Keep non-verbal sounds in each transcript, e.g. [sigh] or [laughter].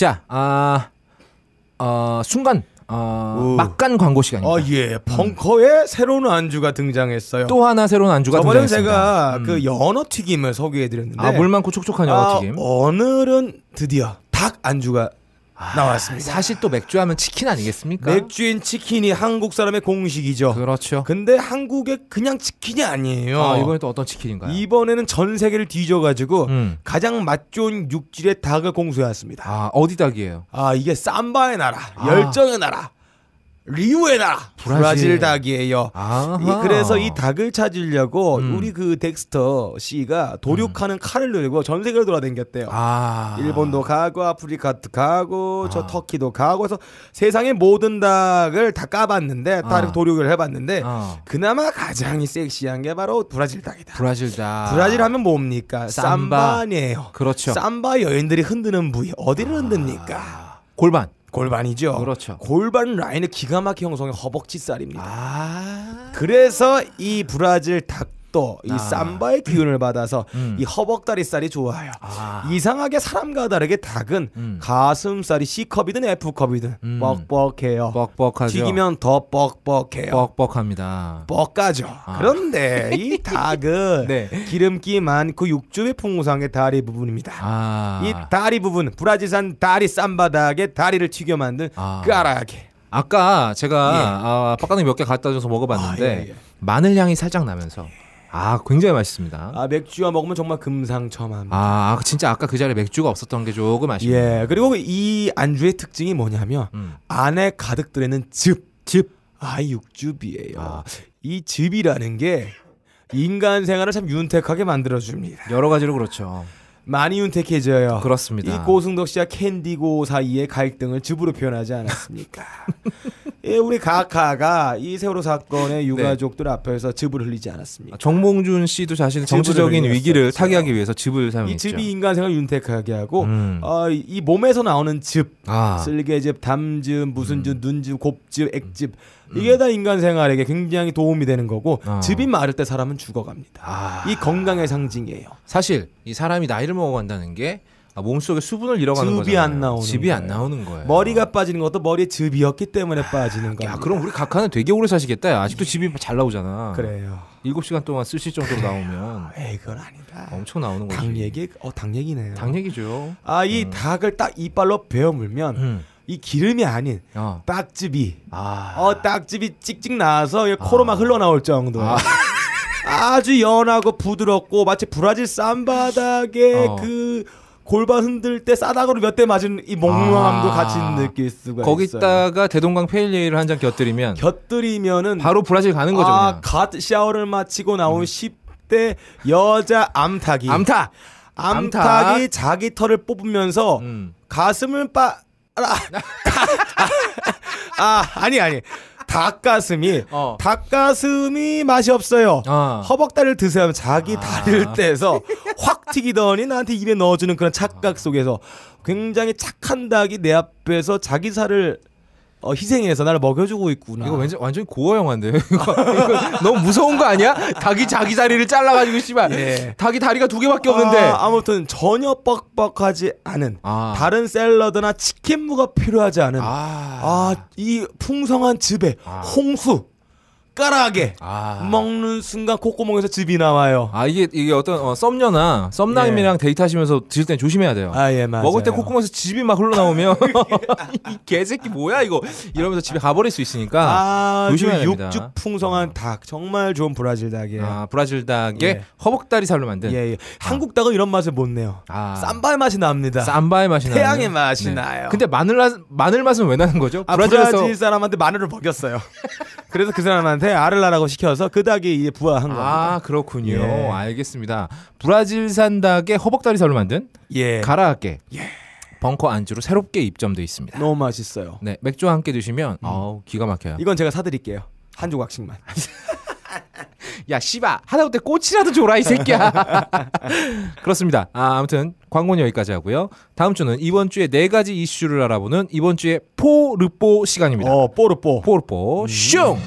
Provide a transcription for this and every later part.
자, 아, 어, 순간 어, 우. 막간 광고 시간입니다. 어, 예. 벙커의 새로운 안주가 등장했어요. 또 하나 새로운 안주가 저번에 등장했습니다. 제가 음. 그 연어 튀김을 소개해드렸는데 아, 물 많고 촉촉한 연어튀김. 아, 오늘은 드디어 닭 안주가 아, 나왔습니다. 사실 또 맥주 하면 치킨 아니겠습니까? 맥주인 치킨이 한국 사람의 공식이죠. 그렇죠. 근데 한국의 그냥 치킨이 아니에요. 아, 이번에 또 어떤 치킨인가요? 이번에는 전 세계를 뒤져가지고 음. 가장 맛 좋은 육질의 닭을 공수해왔습니다. 아, 어디 닭이에요? 아, 이게 쌈바의 나라, 아. 열정의 나라. 리우의 나라 브라질, 브라질 닭이에요. 아 그래서 이 닭을 찾으려고 음. 우리 그 덱스터 씨가 도륙하는 음. 칼을 들고 전 세계를 돌아다녔대요. 아. 일본도 가고 아프리카도 가고 아. 저 터키도 가고 해서 세상의 모든 닭을 다 까봤는데 아. 다 아. 도륙을 해봤는데 아. 그나마 가장 섹시한 게 바로 브라질 닭이다. 브라질 닭. 브라질 하면 뭡니까? 삼바. 삼바네요. 그렇죠. 삼바 여인들이 흔드는 부위 어디를 흔듭니까? 아. 골반. 골반이죠. 그렇죠. 골반 라인의 기가 막힌 형성의 허벅지 살입니다. 아~ 그래서 이 브라질 닭 또이 아. 삼바의 기운을 받아서 음. 음. 이 허벅다리살이 좋아요. 아. 이상하게 사람과 다르게 닭은 음. 가슴살이 C컵이든 F컵이든 음. 뻑뻑해요. 뻑뻑하죠. 튀기면 더 뻑뻑해요. 뻑뻑합니다. 뻑까죠. 아. 그런데 이 [laughs] 닭은 네. 기름기 많고 육즙이 풍성의 다리 부분입니다. 아. 이 다리 부분 브라질산 다리 쌈바닥에 다리를 튀겨 만든 까라게. 아. 그 아까 제가 예. 아, 빡가는 몇개 갖다 줘서 먹어봤는데 아, 예, 예. 마늘 향이 살짝 나면서 예. 아 굉장히 맛있습니다. 아 맥주와 먹으면 정말 금상첨화입니다. 아, 아 진짜 아까 그 자리에 맥주가 없었던 게 조금 아쉽네요. 예 그리고 이 안주의 특징이 뭐냐면 음. 안에 가득 들어있는 즙 즙 아 육즙이에요. 아. 이 즙이라는 게 인간 생활을 참 윤택하게 만들어줍니다. 여러 가지로 그렇죠. 많이 윤택해져요. 그렇습니다. 이 고승덕 씨와 캔디고 사이의 갈등을 즙으로 표현하지 않았습니까? [laughs] 예, 우리 가카가 이세월호 사건의 네. 유가족들 네. 앞에서 즙을 흘리지 않았습니다. 정몽준 씨도 자신의 정치적인 위기를 타개하기 위해서 즙을 사용했죠. 이 즙이 인간생활 윤택하게 하고 음. 어, 이 몸에서 나오는 즙, 아. 쓸개즙, 담즙, 무슨 음. 음. 즙, 음. 눈즙, 곱즙, 액즙 이게 다 인간 생활에게 굉장히 도움이 되는 거고 아. 즙이 마를 때 사람은 죽어갑니다. 아. 이 건강의 상징이에요. 사실 이 사람이 나이를 먹어간다는 게 아, 몸속에 수분을 잃어가는 거죠. 즙이 안 나오는 즙이 거예요. 안 나오는 거예요. 머리가 빠지는 것도 머리에 즙이었기 때문에 빠지는 거야. 예 그럼 우리 각하는 되게 오래 사시겠다. 야, 아직도 집이 잘 나오잖아. 그래요. 7시간 동안 쓰실 정도로 나오면 아, 에이 그건 아니다. 엄청 나오는 거지. 닭 얘기 어닭 얘기네요. 당 얘기죠. 아이 음. 닭을 딱 이빨로 베어 물면 음. 이 기름이 아닌 어. 딱즙이 아. 어 딱즙이 찍찍 나와서 코로 막 아. 흘러나올 정도. 아. [laughs] 아주 연하고 부드럽고 마치 브라질 쌈바닥의 어. 그 골반 흔들 때 싸다구로 몇 대 맞은 이 몽롱함도 아~ 같이 느낄 수가 거기다가 있어요. 대동강 페일리를한잔 곁들이면 곁들이면은 바로 브라질 가는 거죠. 아, 갓 샤워를 마치고 나온 음. 10대 여자 암탉이 암탉 암탉. 암탉 자기 털을 뽑으면서 음. 가슴을 빠 아, [laughs] 아, 아니 아니 닭가슴이 어. 닭가슴이 맛이 없어요. 어. 허벅다리를 드세요 하면 자기 아. 다리를 떼서 확 튀기더니 나한테 입에 넣어주는 그런 착각 속에서 굉장히 착한 닭이 내 앞에서 자기 살을 어, 희생해서 나를 먹여주고 있구나. 이거 왠지 완전 고어 영화인데. [laughs] 이거, 너무 무서운 거 아니야? 닭이 자기 다리를 잘라가지고 씨발. 예. 닭이 다리가 두 개밖에 없는데. 아, 무튼 전혀 뻑뻑하지 않은 아. 다른 샐러드나 치킨무가 필요하지 않은 아. 아이 풍성한 즙에 아. 홍수 맛가락에 아. 먹는 순간 콧구멍에서 즙이 나와요. 아 이게 이게 어떤 어, 썸녀나 썸남이랑 예. 데이트하시면서 드실 땐 조심해야 돼요. 아예 맞아요. 먹을 때 콧구멍에서 즙이 막 흘러나오면 [laughs] 이 개새끼 뭐야 이거 이러면서 집에 가버릴 수 있으니까 아, 그 조심해야 됩니다. 육즙 풍성한 어. 닭 정말 좋은 브라질 닭이에요. 아 브라질 닭에 예. 허벅다리살로 만든. 예, 예. 아. 한국 닭은 이런 맛을 못 내요. 아. 쌈바의 맛이 납니다. 쌈바의 맛이 나요. 태양의 나네 맛이 네. 나요. 근데 마늘 맛 마늘 맛은 왜 나는 거죠? 아, 브라질 사람한테 마늘을 먹였어요. [laughs] 그래서 그 사람한테 새 알을 낳으라고 시켜서 그 닭이 이제 부화한 겁니다. 아, 그렇군요. 예. 알겠습니다. 브라질산 닭의 허벅다리살로 만든 예. 가라아게 예. 벙커 안주로 새롭게 입점돼 있습니다. 너무 맛있어요. 네 맥주 와 함께 드시면 음. 아우 기가 막혀요. 이건 제가 사드릴게요. 한 조각씩만. [laughs] 야 씨바 하다못해 꽃이라도 줘라 이 새끼야 [laughs] 그렇습니다 아, 아무튼 광고는 여기까지 하고요 다음 주는 이번 주에 네 가지 이슈를 알아보는 이번 주의 포르뽀 시간입니다 어 포르뽀 포르뽀 음. 슝 음.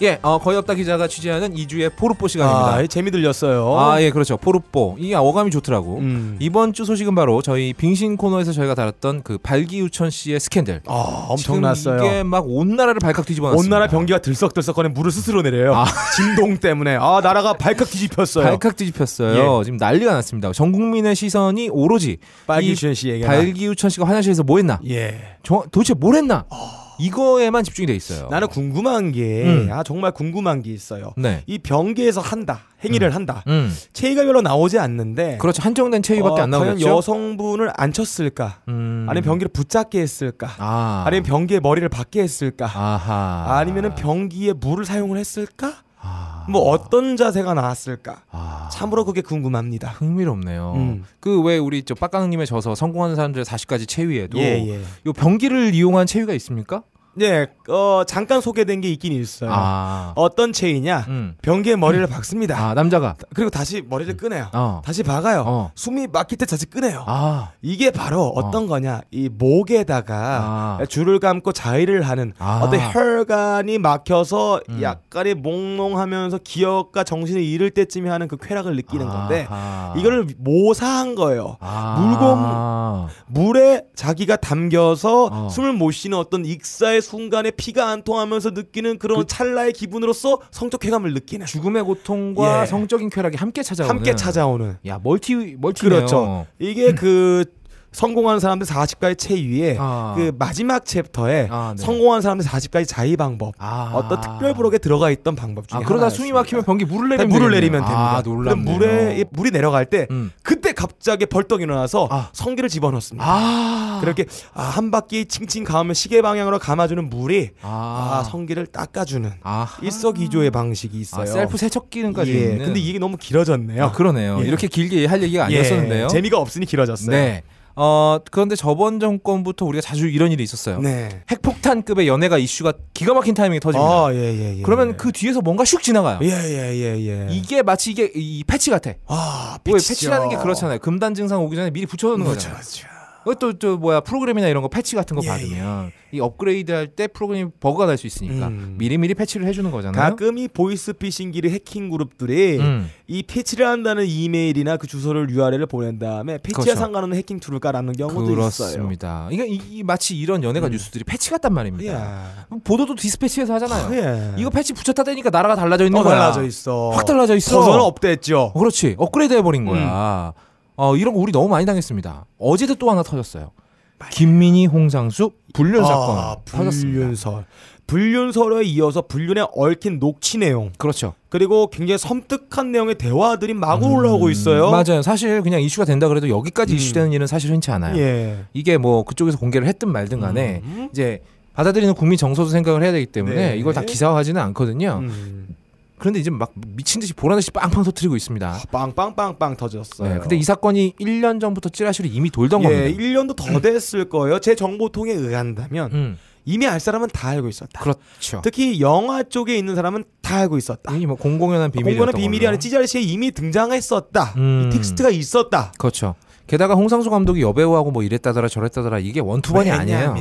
예, 어, 거의 없다 기자가 취재하는 2주의 포르포 시간입니다. 아, 재미 들렸어요. 아, 예, 그렇죠. 포르포. 이게 어감이 좋더라고. 음. 이번 주 소식은 바로 저희 빙신 코너에서 저희가 다뤘던 그 발기우천 씨의 스캔들. 아, 엄청났어요. 이게 막 온 나라를 발칵 뒤집어놨어요. 온 나라 변기가 들썩들썩거네 물을 스스로 내려요. 아. 진동 때문에. 아, 나라가 발칵 뒤집혔어요. 발칵 뒤집혔어요. 예. 지금 난리가 났습니다. 전 국민의 시선이 오로지 발기우천 씨 얘기나. 발기우천 씨가 화장실에서 뭐 했나? 예. 저, 도대체 뭘 했나? 어. 이거에만 집중이 돼 있어요. 나는 궁금한 게, 음. 아, 정말 궁금한 게 있어요. 네. 이 병기에서 한다, 행위를 음. 한다. 음. 체위가 별로 나오지 않는데. 그렇죠. 한정된 체위밖에 어, 안 나오겠죠. 과연 여성분을 안 쳤을까? 음. 아니면 병기를 붙잡게 했을까? 아. 니면 병기의 머리를 받게 했을까? 아하. 아니면 병기에 물을 사용을 했을까? 아... 뭐 어떤 자세가 나왔을까? 아... 참으로 그게 궁금합니다. 흥미롭네요. 음. 그왜 우리 저빡강님의저서 성공하는 사람들 40가지 체위에도 예, 예. 요 병기를 이용한 체위가 있습니까? 네, 어, 잠깐 소개된 게 있긴 있어요. 아. 어떤 체이냐? 음. 변기에 머리를 음. 박습니다. 아, 남자가. 그리고 다시 머리를 음. 끄네요. 어. 다시 박아요. 어. 숨이 막힐 때 다시 끄네요. 아. 이게 바로 어. 어떤 거냐? 이 목에다가 아. 줄을 감고 자위를 하는 아. 어떤 혈관이 막혀서 음. 약간의 몽롱하면서 기억과 정신을 잃을 때쯤에 하는 그 쾌락을 느끼는 건데 이거를 모사한 거예요. 아. 물곰 물에 자기가 담겨서 어. 숨을 못 쉬는 어떤 익사의 순의 순간에 피가 안 통하면서 느끼는 그런 그 찰나의 기분으로서 성적 쾌감을 느끼는 죽음의 고통과 예. 성적인 쾌락이 함께 찾아오는 함께 찾아오는 야 멀티 멀티 그렇죠 이게 그 성공한 사람들 40가지 책 위에 아. 그 마지막 챕터에 아, 네. 성공한 사람들 40가지 자의 방법 아. 어떤 특별 부록에 들어가 있던 방법 중에 아, 그러다 숨이 막히면 변기 물을 그러니까 내리면 물을 내리면 아, 됩니다. 그 물에 물이 내려갈 때 음. 그때 갑자기 벌떡 일어나서 아. 성기를 집어넣습니다. 그렇게 한 바퀴 칭칭 가으면 시계 방향으로 감아주는 물이 아. 성기를 닦아주는 아하. 일석이조의 방식이 있어요. 셀프 세척기능까지 예. 있는. 근데 이게 너무 길어졌네요. 그러네요. 예. 이렇게 길게 할 얘기가 예. 아니었었는데요. 예. 재미가 없으니 길어졌어요. 네. 어, 그런데 저번 정권부터 우리가 자주 이런 일이 있었어요. 네. 핵폭탄급의 연애가 이슈가 기가 막힌 타이밍에 터집니다. 아, 예, 예, 예, 그러면 예. 그 뒤에서 뭔가 슉 지나가요. 예, 예, 예, 예. 이게 마치 이게 이 패치 같아. 아, 패치 패치라는 게 그렇잖아요. 금단 증상 오기 전에 미리 붙여놓는 그렇죠, 거잖아요. 그렇죠. 어, 또, 또 뭐야 프로그램이나 이런 거 패치 같은 거 예, 받으면 예. 예. 이 업그레이드할 때프로그램 버그가 날 수 있으니까 음. 미리미리 패치를 해주는 거잖아요. 가끔 이 보이스피싱기를 해킹 그룹들이 음. 이 패치를 한다는 이메일이나 그 주소를 URL을 보낸 다음에 패치와 그렇죠. 상관없는 해킹 툴을 깔아놓는 경우도 그렇습니다. 있어요. 그렇습니다. 이게 마치 이런 연예가 음. 뉴스들이 패치 같단 말입니다. 예. 보도도 디스패치에서 하잖아요. 아, 예. 이거 패치 붙였다 되니까 나라가 달라져 있는 어, 거야. 달라져 있어. 확 달라져 있어. 버전은 업데이트죠. 어, 그렇지. 업그레이드 해버린 음. 거야. 어, 이런 거 우리 너무 많이 당했습니다. 어제도 또 하나 터졌어요. 맞아요. 김민희, 홍상수 불륜 아, 사건 아, 터졌습니다. 불륜설. 불륜설에 이어서 불륜에 얽힌 녹취 내용. 그렇죠. 그리고 굉장히 섬뜩한 내용의 대화들이 마구 음, 올라오고 있어요. 맞아요. 사실 그냥 이슈가 된다 그래도 여기까지 음. 이슈되는 일은 사실 흔치 않아요. 예. 이게 뭐 그쪽에서 공개를 했든 말든 간에 음. 이제 받아들이는 국민 정서도 생각을 해야 되기 때문에 네. 이걸 다 기사화하지는 않거든요. 음. 그런데 이제 막 미친 듯이 보라 듯이 빵빵 터뜨리고 있습니다. 아, 빵빵빵빵 터졌어요. 네, 근데 이 사건이 1년 전부터 찌라시로 이미 돌던 예, 겁니다. 1년도 더 음. 됐을 거예요. 제 정보통에 의한다면 음. 이미 알 사람은 다 알고 있었다. 그렇죠. 특히 영화 쪽에 있는 사람은 다 알고 있었다. 이미 뭐 공공연한 비밀이 공공연한 비밀이 아닌 찌라시에 이미 등장했었다. 음. 이 텍스트가 있었다. 그렇죠. 게다가 홍상수 감독이 여배우하고 뭐 이랬다더라 저랬다더라 이게 원투번이 아니에요.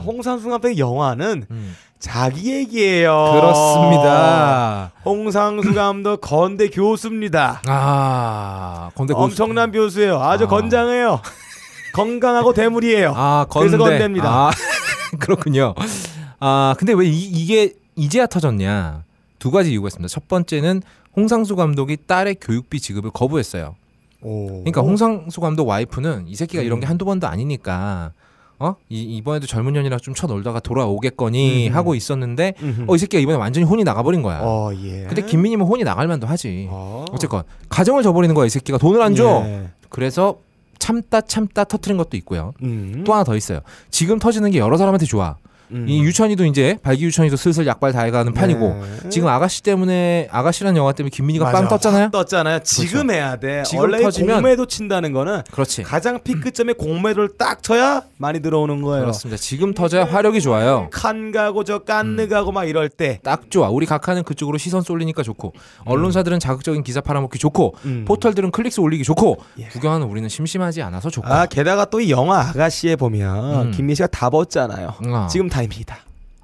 음. 홍상수 감독의 영화는 음. 자기 얘기예요. 그렇습니다. 홍상수 감독 건대 교수입니다. 아, 건대 교수. 엄청난 교수예요. 아주 아. 건장해요. 건강하고 대물이에요. 아, 건대. 그래서 건대입니다. 아, [laughs] 그렇군요. 아, 근데 왜 이, 게 이제야 터졌냐? 두 가지 이유가 있습니다. 첫 번째는 홍상수 감독이 딸의 교육비 지급을 거부했어요. 오. 그러니까 홍상수 감독 와이프는 이 새끼가 이런 게 음. 한두 번도 아니니까 어? 이, 이 번에도 젊은 년이라 좀 쳐놀다가 돌아오겠거니 음 하고 있었는데 어 이 새끼가 이번에 완전히 혼이 나가버린 거야. 어, 예. 근데 김민희면 혼이 나갈 만도 하지. 어. 어쨌건 가정을 져버리는 거야 이 새끼가 돈을 안 줘. 예. 그래서 참다 참다 터트린 것도 있고요. 음. 또 하나 더 있어요. 지금 터지는 게 여러 사람한테 좋아. 음. 이 유천이도 이제 발기유천이도 슬슬 약발 다해가는 네. 판이고 지금 아가씨 때문에 아가씨라는 영화 때문에 김민희가 빵 떴잖아요. 떴잖아요. 지금 그렇죠. 해야 돼. 지금 원래 터지면... 공매도 친다는 거는 그렇지. 가장 피크점에 공매도를 딱 쳐야 많이 들어오는 거예요. 그렇습니다. 지금 터져야 화력이 좋아요. 칸 가고 저 깐느 가고 음. 막 이럴 때 딱 좋아. 우리 각하는 그쪽으로 시선 쏠리니까 좋고 언론사들은 음. 자극적인 기사 팔아먹기 좋고 음. 포털들은 클릭수 올리기 좋고 예. 구경하는 우리는 심심하지 않아서 좋고. 아 게다가 또 이 영화 아가씨에 보면 음. 김민희 가다 벗잖아요. 아. 지금 다 바람이다.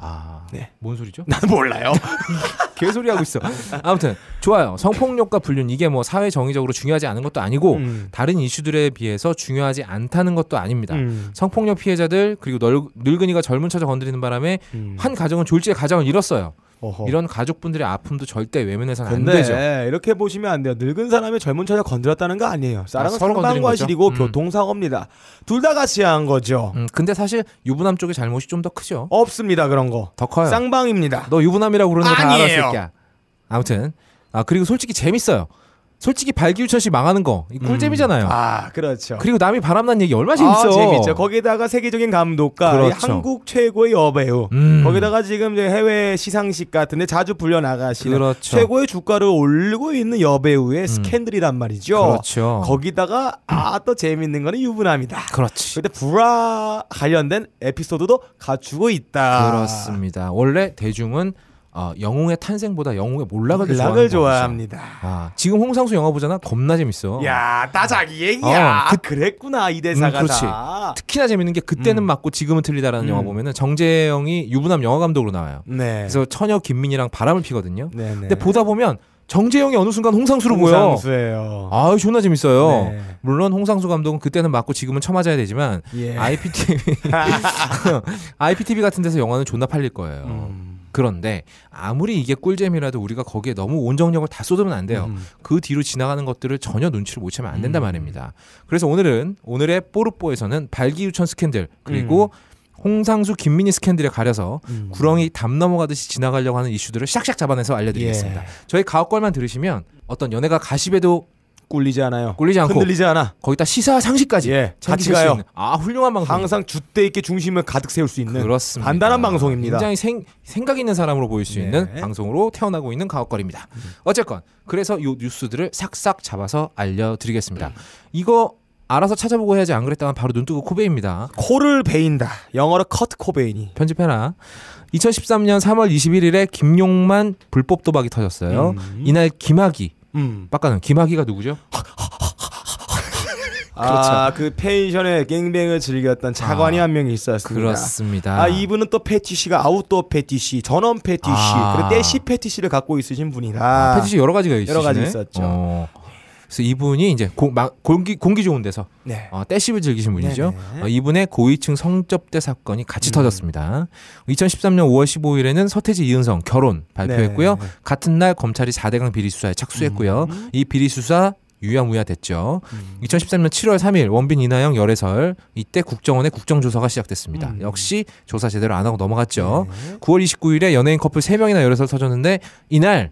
아, 네. 뭔 소리죠? 난 몰라요. [laughs] 개소리 하고 있어. 아무튼 좋아요. 성폭력과 불륜 이게 뭐 사회 정의적으로 중요하지 않은 것도 아니고 음. 다른 이슈들에 비해서 중요하지 않다는 것도 아닙니다. 음. 성폭력 피해자들 그리고 널, 늙은이가 젊은 처자 건드리는 바람에 음. 한 가정은 졸지에 가정을 잃었어요. 어허. 이런 가족분들의 아픔도 절대 외면해서는 안 되죠. 이렇게 보시면 안 돼요. 늙은 사람이 젊은 처자 건드렸다는 거 아니에요. 사랑은 아, 상방 과실이고 음. 교통사고입니다. 둘 다 같이 한 거죠. 음, 근데 사실 유부남 쪽의 잘못이 좀 더 크죠. 없습니다 그런 거. 더 커요. 쌍방입니다. 너 유부남이라고 그러는 거 다 알았을 거야. 아무튼 아 그리고 솔직히 재밌어요. 솔직히 발기우천씨 망하는 거 꿀잼이잖아요. 음. 아 그렇죠. 그리고 남이 바람난 얘기 얼마 재밌어. 아, 재밌죠. 거기다가 세계적인 감독과 그렇죠. 한국 최고의 여배우. 음. 거기다가 지금 해외 시상식 같은데 자주 불려 나가시는 그렇죠. 최고의 주가를 올리고 있는 여배우의 음. 스캔들이란 말이죠. 그렇죠. 거기다가 아 또 재밌는 거는 유부남이다. 그렇지. 근데 불화 관련된 에피소드도 갖추고 있다. 그렇습니다. 원래 대중은 아, 영웅의 탄생보다 영웅의 몰락을, 몰락을 좋아합니다. 아, 지금 홍상수 영화 보잖아. 겁나 재밌어. 야, 따자기 얘기야. 어, 그, 랬구나이 음, 대사가. 음, 그렇지. 다. 특히나 재밌는 게 그때는 음. 맞고 지금은 틀리다라는 음. 영화 보면은 정재영이 유부남 영화 감독으로 나와요. 네. 그래서 처녀 김민이랑 바람을 피거든요. 네, 네. 근데 보다 보면 정재영이 어느 순간 홍상수로 보여. 홍상수예요. 아, 존나 재밌어요. 네. 물론 홍상수 감독은 그때는 맞고 지금은 쳐맞아야 되지만 예. IPTV IPTV [laughs] [laughs] 같은 데서 영화는 존나 팔릴 거예요. 음. 그런데 아무리 이게 꿀잼이라도 우리가 거기에 너무 온정력을 다 쏟으면 안 돼요. 음. 그 뒤로 지나가는 것들을 전혀 눈치를 못 채면 안된다 음. 말입니다. 그래서 오늘은 오늘의 뽀르뽀에서는 발기유천 스캔들 그리고 음. 홍상수 김민희 스캔들에 가려서 음. 구렁이 담 넘어가듯이 지나가려고 하는 이슈들을 샥샥 잡아내서 알려드리겠습니다. 예. 저희 가옥걸만 들으시면 어떤 연애가 가십에도 꿀리지 않아요. 꿀리지 않고 흔들리지 않아. 거기다 시사 상식까지 예, 같이 가요. 아 훌륭한 방송. 항상 주대 있게 중심을 가득 세울 수 있는 그렇습니다. 단단한 방송입니다. 굉장히 생, 생각 있는 사람으로 보일 수 네. 있는 방송으로 태어나고 있는 가옥걸입니다. 음. 어쨌건 그래서 이 뉴스들을 싹싹 잡아서 알려드리겠습니다. 음. 이거 알아서 찾아보고 해야지 안 그랬다면 바로 눈 뜨고 코베입니다. 코를 베인다. 영어로 커트 코베인이. 편집해라. 2013년 3월 21일에 김용만 불법 도박이 터졌어요. 음. 이날 김학이 음. 빡가는 김학의가 누구죠? [laughs] 그렇죠. 아, 그 펜션에 갱뱅을 즐겼던 차관이 아, 한 명이 있었습니다. 그렇습니다. 아, 이분은 또 패티시가 아웃도어 패티시, 전원 패티시, 아. 그리고 떼시 패티시를 갖고 있으신 분이라. 아, 패티시 여러 가지가 있으시네. 여러 가지 있었죠. 어. 그래서 이분이 이제 고, 마, 공기 공기 좋은 데서 네. 어, 떼씹을 즐기신 분이죠. 네, 네. 어, 이분의 고위층 성접대 사건이 같이 음. 터졌습니다. 2013년 5월 15일에는 서태지 이은성 결혼 발표했고요. 네. 네. 같은 날 검찰이 4대강 비리 수사에 착수했고요. 음. 이 비리 수사 유야무야 됐죠. 음. 2013년 7월 3일 원빈 이나영 열애설 이때 국정원의 국정조사가 시작됐습니다. 음. 역시 조사 제대로 안 하고 넘어갔죠. 네. 9월 29일에 연예인 커플 3명이나 열애설 터졌는데 이날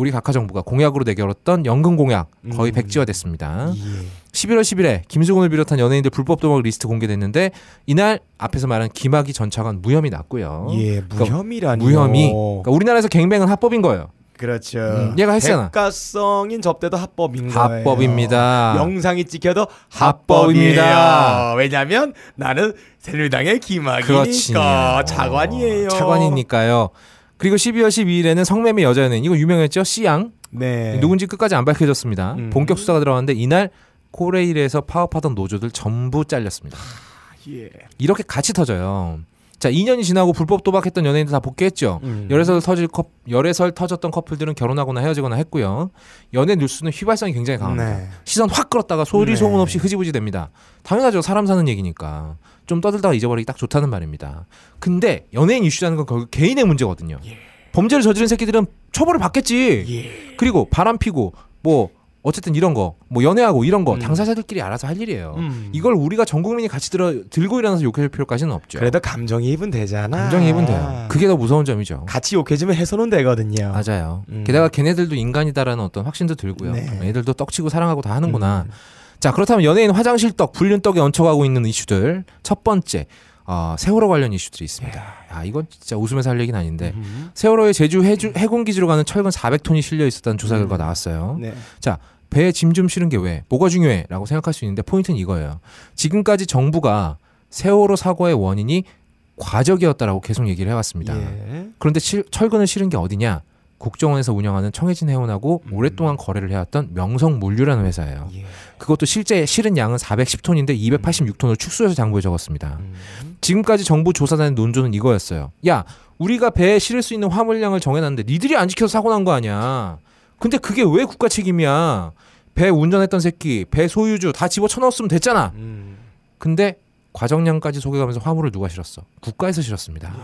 우리 각하정부가 공약으로 내걸었던 연금 공약 거의 음. 백지화됐습니다. 예. 11월 10일에 김수곤을 비롯한 연예인들 불법 도박 리스트 공개됐는데 이날 앞에서 말한 김학의 전 차관 무혐의 났고요. 예, 그러니까 무혐의라니. 무혐의. 그러니까 우리나라에서 갱뱅은 합법인 거예요. 그렇죠. 음, 얘가 했잖아. 가성인 접대도 합법인 합법입니다. 거예요. 영상이 찍혀도 합법입니다. 왜냐면 나는 새누리당의 김학이니까 차관이에요. 차관이니까요. 그리고 12월 12일에는 성매매 여자 연예인 이거 유명했죠 씨양 네. 누군지 끝까지 안 밝혀졌습니다. 음. 본격 수사가 들어갔는데 이날 코레일에서 파업하던 노조들 전부 잘렸습니다. 아, 예. 이렇게 같이 터져요. 자 2년이 지나고 불법 도박했던 연예인들 다 복귀했죠. 음. 열애설 터질 컵 열애설 터졌던 커플들은 결혼하거나 헤어지거나 했고요. 연애 뉴스는 휘발성이 굉장히 강합니다. 네. 시선 확 끌었다가 소리 네. 소문 없이 흐지부지 됩니다. 당연하죠. 사람 사는 얘기니까 좀 떠들다가 잊어버리기 딱 좋다는 말입니다. 근데 연예인 이슈라는 건 결국 개인의 문제거든요. 예. 범죄를 저지른 새끼들은 처벌을 받겠지. 예. 그리고 바람 피고 뭐 어쨌든 이런 거, 뭐 연애하고 이런 거 음. 당사자들끼리 알아서 할 일이에요. 음. 이걸 우리가 전 국민이 같이 들어 들고 일어나서 욕해줄 필요까지는 없죠. 그래도 감정이입은 되잖아. 감정이입은 돼요. 그게 더 무서운 점이죠. 같이 욕해지면 해소는 되거든요. 맞아요. 음. 게다가 걔네들도 인간이다라는 어떤 확신도 들고요. 네. 애들도 떡치고 사랑하고 다 하는구나. 음. 자 그렇다면 연예인 화장실 떡, 불륜 떡에 얹혀가고 있는 이슈들 첫 번째 어, 세월호 관련 이슈들이 있습니다. 예. 아 이건 진짜 웃으면서 할 얘기는 아닌데 음. 세월호의 제주 해주, 해군 기지로 가는 철근 400톤이 실려 있었다는 조사 결과 음. 나왔어요. 네. 자 배에 짐 좀 실은 게 왜? 뭐가 중요해?라고 생각할 수 있는데 포인트는 이거예요. 지금까지 정부가 세월호 사고의 원인이 과적이었다라고 계속 얘기를 해왔습니다. 예. 그런데 실, 철근을 실은 게 어디냐? 국정원에서 운영하는 청해진 해운하고 음. 오랫동안 거래를 해왔던 명성물류라는 회사예요. 예. 그것도 실제 실은 양은 410톤인데 286톤으로 축소해서 장부에 적었습니다. 음. 지금까지 정부 조사단의 논조는 이거였어요. 야, 우리가 배에 실을 수 있는 화물량을 정해놨는데 니들이 안 지켜서 사고 난 거 아니야. 근데 그게 왜 국가 책임이야? 배 운전했던 새끼, 배 소유주 다 집어 쳐넣었으면 됐잖아. 근데 과정량까지 소개하면서 화물을 누가 실었어? 국가에서 실었습니다.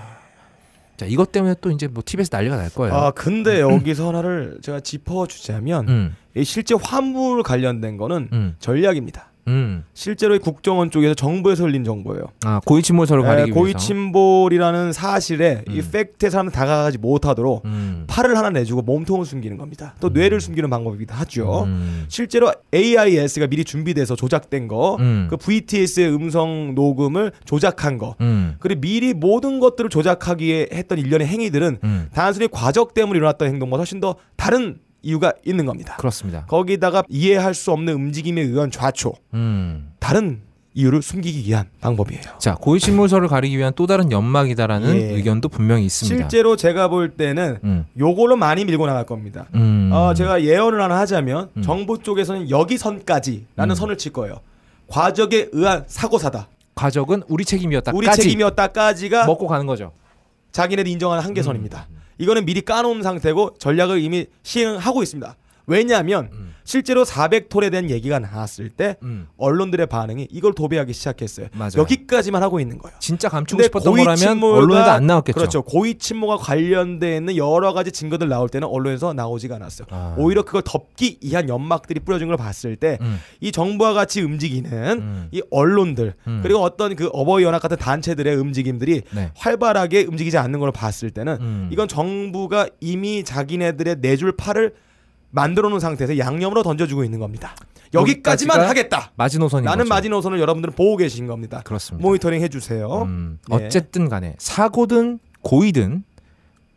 자 이것 때문에 또 이제 뭐티 v 에서 난리가 날 거예요. 아 근데 음. 여기서 하나를 제가 짚어주자면 음. 실제 화물 관련된 거는 음. 전략입니다. 음. 실제로 국정원 쪽에서 정부에서 흘린 정보예요. 아 고위 침몰 서로 예, 가리기 네, 고위 침몰이라는 사실에 음. 이 팩트에 사람 다가가지 못하도록 음. 팔을 하나 내주고 몸통을 숨기는 겁니다. 또 음. 뇌를 숨기는 방법이기도 하죠. 음. 실제로 AIS가 미리 준비돼서 조작된 거, 음. 그 VTS의 음성 녹음을 조작한 거, 그리고 미리 모든 것들을 조작하기에 했던 일련의 행위들은 단순히 과적 때문에 일어났던 행동과 훨씬 더 다른 이유가 있는 겁니다. 그렇습니다. 거기다가 이해할 수 없는 움직임에 의한 좌초, 음. 다른 이유를 숨기기 위한 방법이에요. 자, 고의신물서를 가리기 위한 또 다른 연막이다라는 예. 의견도 분명히 있습니다. 실제로 제가 볼 때는 음. 요거로 많이 밀고 나갈 겁니다. 음. 어, 제가 예언을 하나 하자면 음. 정부 쪽에서는 여기 선까지라는 음. 선을 칠 거예요. 과적에 의한 사고사다. 과적은 우리 책임이었다 우리 책임이었다까지가 먹고 가는 거죠. 자기네들 인정하는 한계선입니다. 음. 이거는 미리 까놓은 상태고 전략을 이미 시행하고 있습니다. 왜냐하면 음. 실제로 400톨에 대한 얘기가 나왔을 때 음. 언론들의 반응이 이걸 도배하기 시작했어요. 맞아요. 여기까지만 하고 있는 거예요. 진짜 감추고 싶었던 거라면 언론에도 안 나왔겠죠. 그렇죠. 고위 친모가 관련돼 있는 여러 가지 증거들 나올 때는 언론에서 나오지가 않았어요. 아. 오히려 그걸 덮기 위한 연막들이 뿌려진 걸 봤을 때이 음. 정부와 같이 움직이는 음. 이 언론들 음. 그리고 어떤 그 어버이 연합 같은 단체들의 움직임들이 네. 활발하게 움직이지 않는 걸 봤을 때는 음. 이건 정부가 이미 자기네들의 내줄 팔을 만들어 놓은 상태에서 양념으로 던져주고 있는 겁니다. 여기까지만 하겠다. 마지노선이 나는 거죠. 마지노선을 여러분들은 보고 계신 겁니다. 그렇습니다. 모니터링 해주세요. 음, 네. 어쨌든 간에 사고든 고의든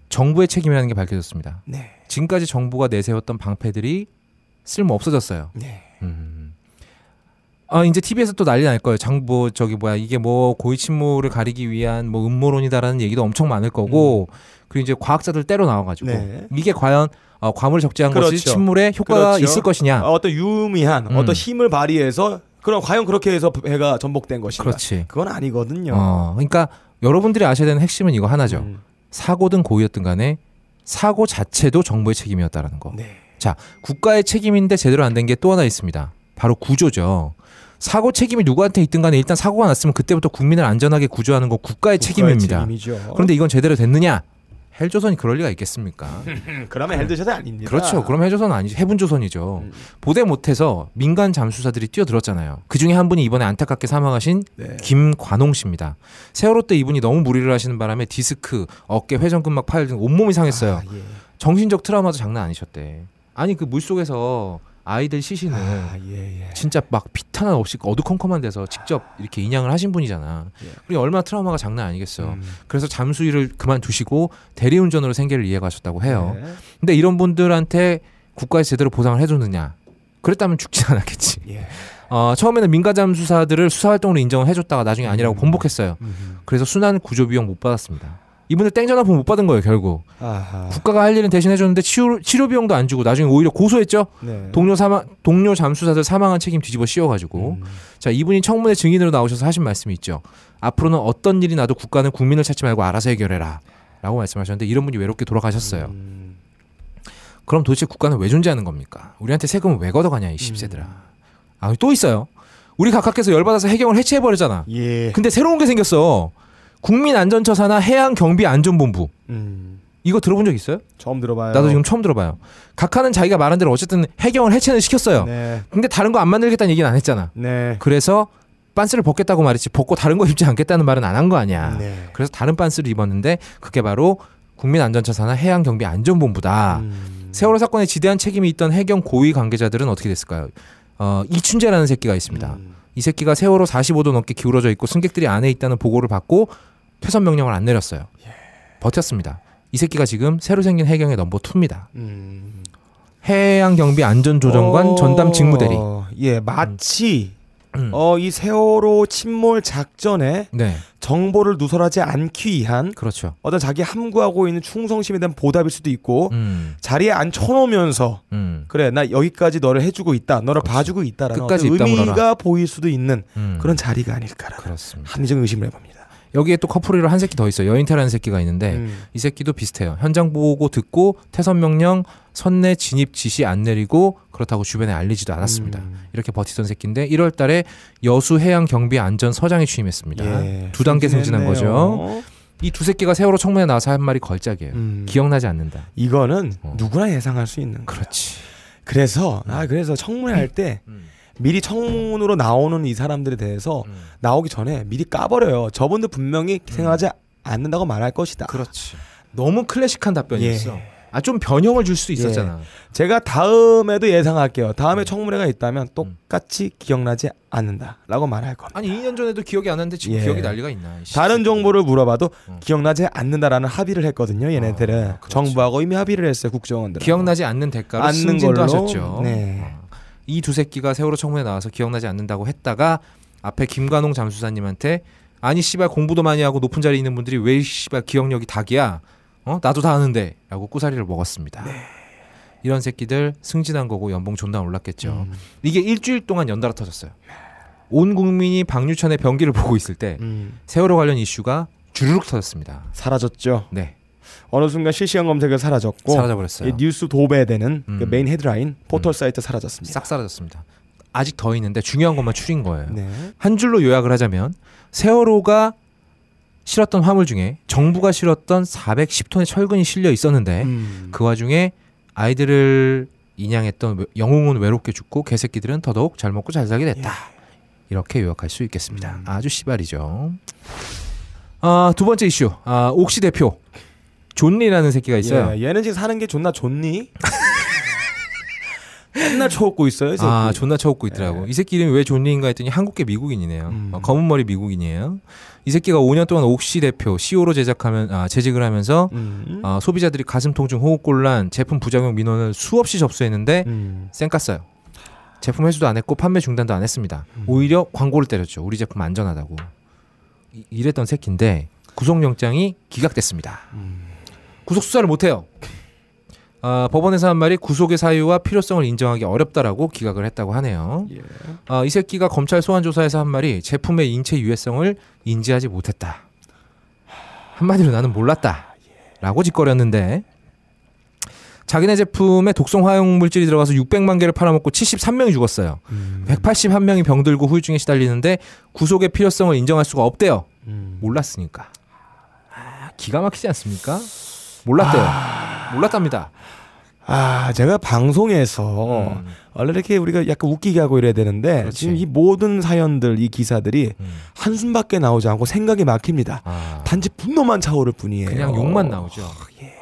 정부의 책임이라는 게 밝혀졌습니다. 네. 지금까지 정부가 내세웠던 방패들이 쓸모 없어졌어요. 네. 음. 아 이제 TV에서 또 난리 날 거예요. 장부 저기 뭐야 이게 뭐 고위 침묵을 가리기 위한 뭐 음모론이다라는 얘기도 엄청 많을 거고 음. 그리고 이제 과학자들 때로 나와가지고 네. 이게 과연 어, 과물 적재한 그렇죠. 것이 침몰에 효과가 그렇죠. 있을 것이냐. 어, 어떤 유미한 음. 어떤 힘을 발휘해서 그럼 과연 그렇게 해서 배가 전복된 것인가? 그렇지. 그건 아니거든요. 어, 그러니까 여러분들이 아셔야 되는 핵심은 이거 하나죠. 음. 사고든 고의였든 간에 사고 자체도 정부의 책임이었다라는 거. 네. 자, 국가의 책임인데 제대로 안 된 게 또 하나 있습니다. 바로 구조죠. 사고 책임이 누구한테 있든 간에 일단 사고가 났으면 그때부터 국민을 안전하게 구조하는 건 국가의, 국가의 책임입니다. 책임이죠. 그런데 이건 제대로 됐느냐? 헬조선이 그럴 리가 있겠습니까? [laughs] 그러면 헬조선 아닙니다. 그렇죠. 그럼 헬조선은 아니죠. 해분조선이죠. 음. 보대 못해서 민간 잠수사들이 뛰어들었잖아요. 그 중에 한 분이 이번에 안타깝게 사망하신 네. 김관홍 씨입니다. 세월호 때 이분이 너무 무리를 하시는 바람에 디스크, 어깨, 회전근막 파열 등 온몸이 상했어요. 아, 예. 정신적 트라우마도 장난 아니셨대. 아니 그 물속에서 아이들 시신을 아, 예, 예. 진짜 막 피타나 없이 어두컴컴한 데서 직접 아. 이렇게 인양을 하신 분이잖아. 예. 그리고 얼마나 트라우마가 장난 아니겠어. 음. 그래서 잠수일을 그만두시고 대리운전으로 생계를 이어가셨다고 해요. 예. 근데 이런 분들한테 국가에 제대로 보상을 해줬느냐? 그랬다면 죽지 않았겠지. 예. 어, 처음에는 민가 잠수사들을 수사활동으로 인정을 해줬다가 나중에 아니라고 음. 번복했어요. 그래서 순환 구조비용 못 받았습니다. 이분들 땡전화품 못 받은 거예요 결국 아하. 국가가 할 일은 대신 해줬는데 치료, 치료 비용도 안 주고 나중에 오히려 고소했죠 네. 동료 사망 동료 잠수사들 사망한 책임 뒤집어 씌워가지고 음. 자 이분이 청문회 증인으로 나오셔서 하신 말씀이 있죠 앞으로는 어떤 일이 나도 국가는 국민을 찾지 말고 알아서 해결해라라고 말씀하셨는데 이런 분이 외롭게 돌아가셨어요. 음. 그럼 도대체 국가는 왜 존재하는 겁니까? 우리한테 세금을 왜 걷어가냐 이 음. 십세들아. 음. 아, 아또 있어요. 우리 각각께서 열받아서 해경을 해체해버리잖아. 예. 근데 새로운 게 생겼어. 국민안전처사나 해양경비안전본부 음. 이거 들어본 적 있어요? 처음 들어봐요. 나도 지금 처음 들어봐요. 각하는 자기가 말한 대로 어쨌든 해경을 해체는 시켰어요. 네. 근데 다른 거 안 만들겠다는 얘기는 안 했잖아. 네. 그래서 빤스를 벗겠다고 말했지 벗고 다른 거 입지 않겠다는 말은 안 한 거 아니야. 네. 그래서 다른 빤스를 입었는데 그게 바로 국민안전처사나 해양경비안전본부다. 음. 세월호 사건에 지대한 책임이 있던 해경 고위 관계자들은 어떻게 됐을까요? 어, 이춘재라는 새끼가 있습니다. 음. 이 새끼가 세월호 45도 넘게 기울어져 있고 승객들이 안에 있다는 보고를 받고 퇴선 명령을 안 내렸어요. 예. 버텼습니다. 이 새끼가 지금 새로 생긴 해경의 넘버 투입니다 음. 해양경비 안전조정관 전담 직무대리. 어, 예, 마치 음. 음. 어, 이 세월호 침몰 작전에 네. 정보를 누설하지 않기 위한 그렇죠. 어떤 자기 함구하고 있는 충성심에 대한 보답일 수도 있고 음. 자리에 앉혀놓으면서 음. 그래 나 여기까지 너를 해주고 있다 너를 그렇죠. 봐주고 있다라는 의미가 보일 수도 있는 음. 그런 자리가 아닐까라는 합리적 의심을 해봅니다. 여기에 또 커플이로 한 새끼 더 있어 요 여인태라는 새끼가 있는데 음. 이 새끼도 비슷해요. 현장 보고 듣고 태선 명령 선내 진입 지시 안 내리고 그렇다고 주변에 알리지도 않았습니다. 음. 이렇게 버티던 새끼인데 1월 달에 여수 해양 경비 안전 서장에 취임했습니다. 예, 두 단계 승진한 거죠. 이 두 새끼가 세월호 청문회 나와서 한 말이 걸작이에요. 음. 기억나지 않는다. 이거는 어. 누구나 예상할 수 있는 거예요. 그렇지. 그래서 아 그래서 청문회 할때 음. 미리 청문으로 나오는 이 사람들에 대해서 음. 나오기 전에 미리 까버려요. 저분들 분명히 음. 생각하지 음. 않는다고 말할 것이다. 그렇지. 너무 클래식한 답변이었어. 예. 아, 좀 변형을 줄수 예. 있었잖아. 예. 제가 다음에도 예상할게요. 다음에 음. 청문회가 있다면 음. 똑같이 기억나지 않는다라고 말할 겁니다. 아니, 2년 전에도 기억이 안 나는데 지금 예. 기억이 난리가 있나. 다른 정보를 물어봐도 어. 기억나지 않는다라는 합의를 했거든요. 얘네들은 아, 그렇죠. 정부하고 이미 합의를 했어요. 국정원들. 기억나지 않는 대가로 승진도 걸로, 하셨죠. 네. 어. 이두 새끼가 세월호 청문회 나와서 기억나지 않는다고 했다가 앞에 김관홍 잠수사님한테 아니 씨발 공부도 많이 하고 높은 자리 있는 분들이 왜 씨발 기억력이 닭이야? 어? 나도 다 아는데 라고 꾸사리를 먹었습니다. 네. 이런 새끼들 승진한 거고 연봉 존나 올랐겠죠. 음. 이게 일주일 동안 연달아 터졌어요. 온 국민이 박유천의 병기를 보고 있을 때 음. 세월호 관련 이슈가 주르륵 터졌습니다. 사라졌죠. 네. 어느 순간 실시간 검색에 사라졌고 사라져버렸어요. 뉴스 도배되는 그 음. 그 메인 헤드라인 음. 포털 음. 사이트 사라졌습니다. 싹 사라졌습니다. 아직 더 있는데 중요한 것만 추린 거예요. 네. 한 줄로 요약을 하자면 세월호가 실었던 화물 중에 정부가 실었던 410톤의 철근이 실려 있었는데 음. 그 와중에 아이들을 인양했던 영웅은 외롭게 죽고 개새끼들은 더더욱 잘 먹고 잘 살게 됐다. 예. 이렇게 요약할 수 있겠습니다. 음. 아주 시발이죠. 아, 두 번째 이슈. 아, 옥시 대표 존리라는 새끼가 예, 있어요. 예, 얘는 지금 사는 게 존나 존니? 맨날 쳐웃고 있어요. 아, 존나 쳐웃고 있더라고. 예. 이 새끼 이름이 왜 존리인가 했더니 한국계 미국인이네요. 음. 어, 검은 머리 미국인이에요. 이 새끼가 5년 동안 옥시 대표 CEO로 제작하면 아, 재직을 하면서 음. 어, 소비자들이 가슴 통증, 호흡 곤란, 제품 부작용 민원을 수없이 접수했는데 음. 쌩깠어요. 제품 회수도 안 했고 판매 중단도 안 했습니다. 음. 오히려 광고를 때렸죠. 우리 제품 안전하다고. 이, 랬던 새끼인데 구속영장이 기각됐습니다. 음. 구속 수사를 못해요. 어, 법원에서 한 말이 구속의 사유와 필요성을 인정하기 어렵다라고 기각을 했다고 하네요. 예. 어, 이 새끼가 검찰 소환 조사에서 한 말이 제품의 인체 유해성을 인지하지 못했다. 한마디로 나는 몰랐다라고 짓거렸는데 자기네 제품에 독성 화용 물질이 들어가서 600만 개를 팔아먹고 73명이 죽었어요. 음. 181명이 병들고 후유증에 시달리는데 구속의 필요성을 인정할 수가 없대요. 음. 몰랐으니까. 아, 기가 막히지 않습니까? 몰랐대요. 아... 몰랐답니다. 아, 제가 방송에서 음. 원래 이렇게 우리가 약간 웃기게 하고 이래야 되는데 그렇지. 지금 이 모든 사연들, 이 기사들이 음. 한숨밖에 나오지 않고 생각이 막힙니다. 아. 단지 분노만 차오를 뿐이에요. 그냥 욕만 나오죠. 어, 예.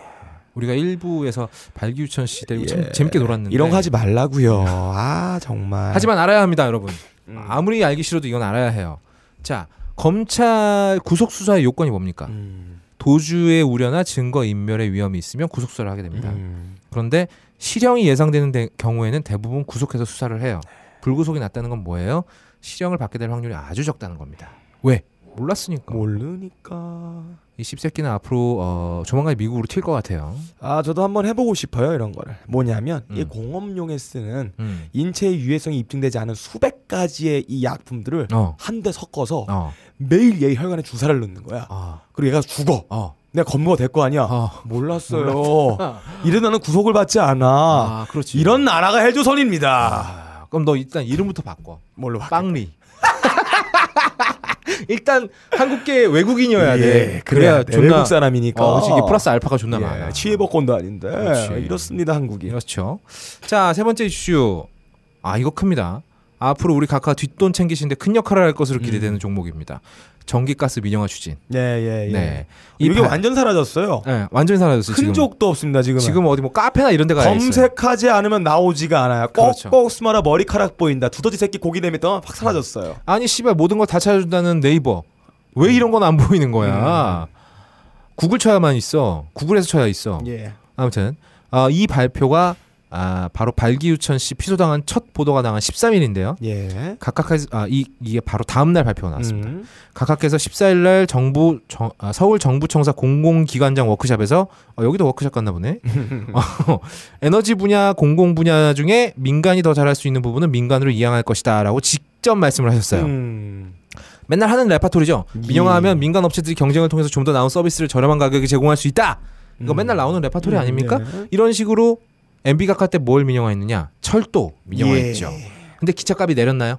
우리가 일부에서 발기유천 씨 데리고 예. 참 재밌게 놀았는데 이런 거 하지 말라고요. 아 정말. 하지만 알아야 합니다, 여러분. 음. 아무리 알기 싫어도 이건 알아야 해요. 자 검찰 구속 수사의 요건이 뭡니까? 음. 도주의 우려나 증거 인멸의 위험이 있으면 구속수사를 하게 됩니다. 음. 그런데 실형이 예상되는 데, 경우에는 대부분 구속해서 수사를 해요. 불구속이 났다는 건 뭐예요? 실형을 받게 될 확률이 아주 적다는 겁니다. 왜? 몰랐으니까. 모르니까. 이십세끼는 앞으로 어, 조만간 미국으로 튈 것 같아요. 아 저도 한번 해보고 싶어요 이런 거를. 뭐냐면 음. 이 공업용에 쓰는 음. 인체의 유해성이 입증되지 않은 수백 가지의 이 약품들을 어. 한데 섞어서 어. 매일 얘 혈관에 주사를 넣는 거야. 아. 그리고 얘가 죽어. 아. 어. 내가 검거 될거 아니야. 아. 몰랐어요. 이런 나는 구속을 받지 않아. 아, 그렇지. 이런 나라가 헬조선입니다. 아, 그럼 너 일단 이름부터 바꿔. 뭘로 바꿔? 빵리. [laughs] 일단 한국계 외국인이어야 예, 돼. 그 그래야 돼. 존나 외국 사람이니까. 어, 그렇지. 플러스 알파가 존나 예, 많아. 취해복권도 아닌데. 그렇지. 이렇습니다 한국이. 그렇죠. 자세 번째 이슈. 아 이거 큽니다. 앞으로 우리 각하 뒷돈 챙기시는데 큰 역할을 할 것으로 음. 기대되는 음. 종목입니다. 전기가스 민영화 추진. 네, 예, 예. 네. 이게 바... 완전 사라졌어요. 네, 완전 사라졌어요. 지금. 쪽도 없습니다, 지금. 지금 어디 뭐 카페나 이런 데가 검색하지 않으면 나오지가 않아요. 꼭꼭 그렇죠. 스마라 머리카락 보인다. 두더지 새끼 고기 내밀던 확 사라졌어요. 음. 아니, 씨발 모든 걸 다 찾아준다는 네이버. 왜 이런 건 안 보이는 거야? 음. 구글 쳐야만 있어. 구글에서 쳐야 있어. 예. 아무튼 어, 이 발표가 아, 바로 발기유천 씨 피소당한 첫 보도가 나간 13일인데요. 예. 각각해서 아, 이 이게 바로 다음 날 발표가 나왔습니다. 음. 각각해서 14일 날 정부 정, 아, 서울 정부청사 공공기관장 워크숍에서 어, 여기도 워크숍 갔나 보네. [laughs] 어, 에너지 분야 공공 분야 중에 민간이 더 잘할 수 있는 부분은 민간으로 이양할 것이다라고 직접 말씀을 하셨어요. 음. 맨날 하는 레파토리죠. 예. 민영화하면 민간 업체들이 경쟁을 통해서 좀 더 나은 서비스를 저렴한 가격에 제공할 수 있다. 이거 음. 맨날 나오는 레파토리 아닙니까? 음, 네. 이런 식으로 MB 각카때 뭘 민영화했느냐? 철도 민영화했죠. 예. 근데 기차값이 내렸나요?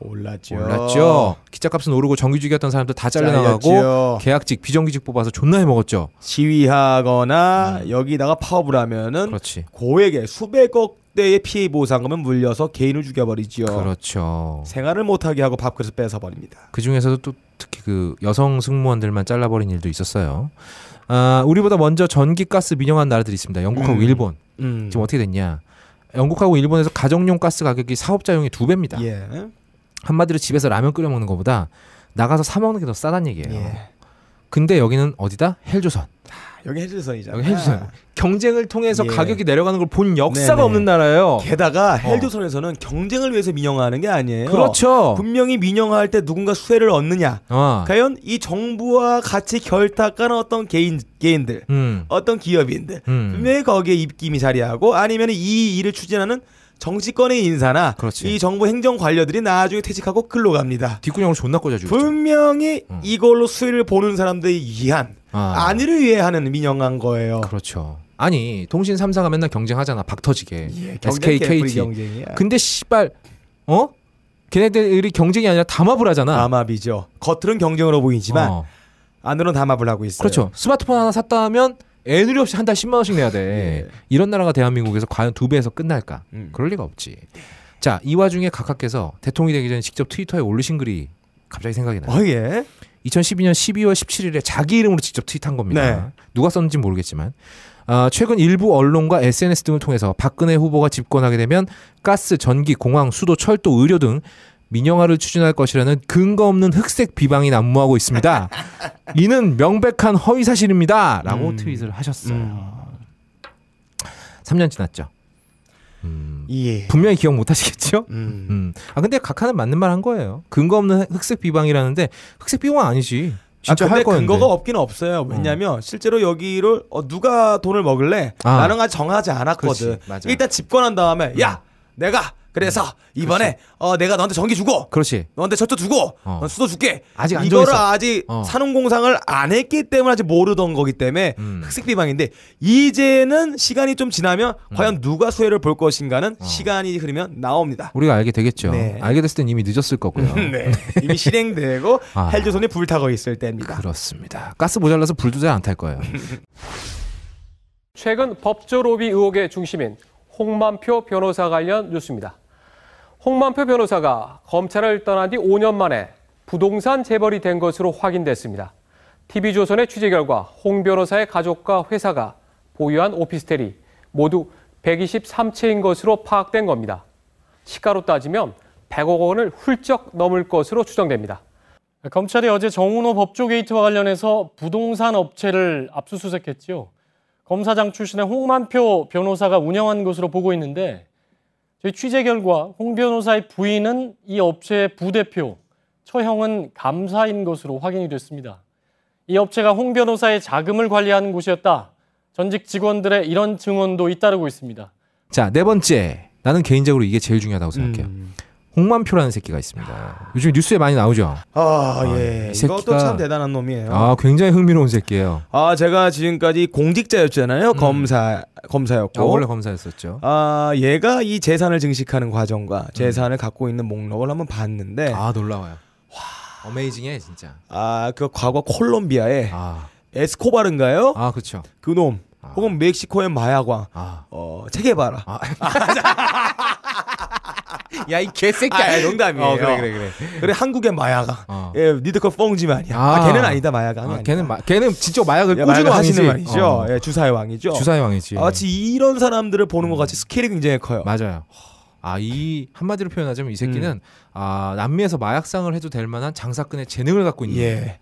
올랐죠. 올랐죠. 기차값은 오르고 정규직이었던 사람들 다 잘려나가고 잘렸지요. 계약직, 비정규직 뽑아서 존나 해먹었죠. 시위하거나 음. 여기다가 파업을 하면은 그렇지. 고액의 수백억 대의 피해 보상금은 물려서 개인을 죽여버리지요. 그렇죠. 생활을 못하게 하고 밥그릇 뺏어버립니다. 그 중에서도 또 특히 그 여성 승무원들만 잘라버린 일도 있었어요. 아, 우리보다 먼저 전기 가스 민영한 나라들이 있습니다. 영국하고 음. 일본. 음. 지금 어떻게 됐냐? 영국하고 일본에서 가정용 가스 가격이 사업자용이두 배입니다. 예. 한마디로 집에서 라면 끓여 먹는 것보다 나가서 사 먹는 게 더싸다는 얘기예요. 예. 근데 여기는 어디다? 헬조선. 아, 여기 해주선이잖아. 여기 해주선. 네. 경쟁을 통해서 예. 가격이 내려가는 걸 본 역사가 네네. 없는 나라예요. 게다가 어. 헬조선에서는 어. 경쟁을 위해서 민영화하는 게 아니에요. 그렇죠. 분명히 민영화할 때 누군가 수혜를 얻느냐. 어. 과연 이 정부와 같이 결탁한 어떤 개인 개인들, 음. 어떤 기업인들 음. 분명히 거기에 입김이 자리하고 아니면 이 일을 추진하는 정치권의 인사나 그렇지. 이 정부 행정 관료들이 나중에 퇴직하고 글로 갑니다. 뒷구녕을 존나 꽂아주죠. 분명히 어. 이걸로 수혜를 보는 사람들이 이한 아. 아내를 위해 하는 민영한 거예요. 그렇죠. 아니 동신 삼사가 맨날 경쟁하잖아 박터지게 예, SK KT 경쟁이야. 근데 씨발 어 걔네들이 경쟁이 아니라 담합을 하잖아. 담합이죠. 겉으론 경쟁으로 보이지만 어. 안으로는 담합을 하고 있어요. 그렇죠. 스마트폰 하나 샀다면 애누리 없이 한 달 10만 원씩 내야 돼. 예. 이런 나라가 대한민국에서 과연 두 배에서 끝날까? 음. 그럴 리가 없지. 자, 이 와중에 각하께서 대통령이 되기 전에 직접 트위터에 올리신 글이 갑자기 생각이 나요. 어, 예. 2012년 12월 17일에 자기 이름으로 직접 트윗한 겁니다. 네. 누가 썼는지 모르겠지만 아, 최근 일부 언론과 SNS 등을 통해서 박근혜 후보가 집권하게 되면 가스, 전기, 공항, 수도, 철도, 의료 등 민영화를 추진할 것이라는 근거 없는 흑색 비방이 난무하고 있습니다. [laughs] 이는 명백한 허위 사실입니다라고 음. 트윗을 하셨어요. 음. 3년 지났죠. 음, 예. 분명히 기억 못 하시겠죠? 음. 음. 아 근데 각하는 맞는 말 한 거예요. 근거 없는 흑색 비방이라는데 흑색 비방 아니지. 진짜 아, 근데 근거가 없기는 없어요. 왜냐면 어. 실제로 여기를 어, 누가 돈을 먹을래? 아. 나는 아직 정하지 않았거든. 일단 집권한 다음에 음. 야 내가 그래서 이번에 어, 내가 너한테 전기 주고 그렇지. 너한테 저도 주고 어. 너한테 수도 줄게 아직 안 이거를 정했어. 아직 어. 산업공상을 안 했기 때문에 아직 모르던 거기 때문에 음. 학습 비방인데 이제는 시간이 좀 지나면 음. 과연 누가 수혜를 볼 것인가는 어. 시간이 흐르면 나옵니다 우리가 알게 되겠죠. 네. 알게 됐을 땐 이미 늦었을 거고요. 음, 네. [laughs] 네. 이미 실행되고 [laughs] 아. 헬조선이 불타고 있을 때입니다 그렇습니다. 가스 모자라서 불도 잘 안 탈 거예요. [laughs] 최근 법조 로비 의혹의 중심인 홍만표 변호사 관련 뉴스입니다. 홍만표 변호사가 검찰을 떠난 뒤 5년 만에 부동산 재벌이 된 것으로 확인됐습니다. TV조선의 취재 결과 홍 변호사의 가족과 회사가 보유한 오피스텔이 모두 123채인 것으로 파악된 겁니다. 시가로 따지면 100억 원을 훌쩍 넘을 것으로 추정됩니다. 검찰이 어제 정운호 법조 게이트와 관련해서 부동산 업체를 압수수색했지요. 검사장 출신의 홍만표 변호사가 운영한 것으로 보고 있는데 저희 취재 결과 홍 변호사의 부인은 이 업체의 부대표 처형은 감사인 것으로 확인이 됐습니다. 이 업체가 홍 변호사의 자금을 관리하는 곳이었다. 전직 직원들의 이런 증언도 잇따르고 있습니다. 자, 네 번째. 나는 개인적으로 이게 제일 중요하다고 생각해요. 음. 홍만표라는 새끼가 있습니다. 요즘 뉴스에 많이 나오죠. 아, 아 예. 이것도 참 대단한 놈이에요. 아, 굉장히 흥미로운 새끼예요. 아, 제가 지금까지 공직자였잖아요. 음. 검사 검사였고. 아, 원래 검사였었죠. 아, 얘가 이 재산을 증식하는 과정과 음. 재산을 음. 갖고 있는 목록을 한번 봤는데 아, 놀라워요. 와, 어메이징해 진짜. 아, 그 과거 콜롬비아의 아. 에스코바른가요? 아, 그렇죠. 그놈. 아. 혹은 멕시코의 마약왕. 아. 어, 체게바라. 아. [laughs] [laughs] 야이 개새끼야 아, 농담이에요. 어, 그래 그래 그래. 그래 한국의 마약가 어. 예, 니드컷 뻥지만이야. 아, 아, 걔는 아니다 마약가 아, 걔는 마, 걔는 진짜 마약을 야, 예, 꾸준히 하시는 말이죠 어. 예, 주사의 왕이죠. 주사의 왕이지. 아, 마치 이런 사람들을 보는 것 같이 스케일이 굉장히 커요. 맞아요. 아이 한마디로 표현하자면 이 새끼는 음. 아 남미에서 마약상을 해도 될 만한 장사꾼의 재능을 갖고 있는. 예.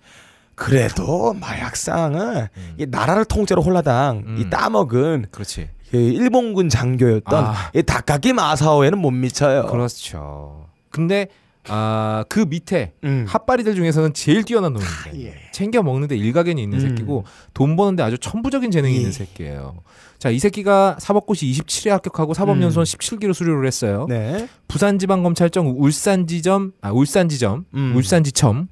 그래도 마약상은 음. 이 나라를 통째로 홀라당 음. 이 따먹은 그렇지. 그 일본군 장교였던 아. 다카키 마사오에는 못 미쳐요. 그렇죠. 근데 아, 그 밑에 음. 핫바리들 중에서는 제일 뛰어난 놈입니 아, 예. 챙겨 먹는데 일가견이 있는 음. 새끼고 돈 버는데 아주 천부적인 재능이 예. 있는 새끼예요. 자, 이 새끼가 사법고시 27회 합격하고 사법연수원 음. 17기로 수료를 했어요. 네. 부산지방검찰청 울산지점, 아, 울산지점, 음. 울산지점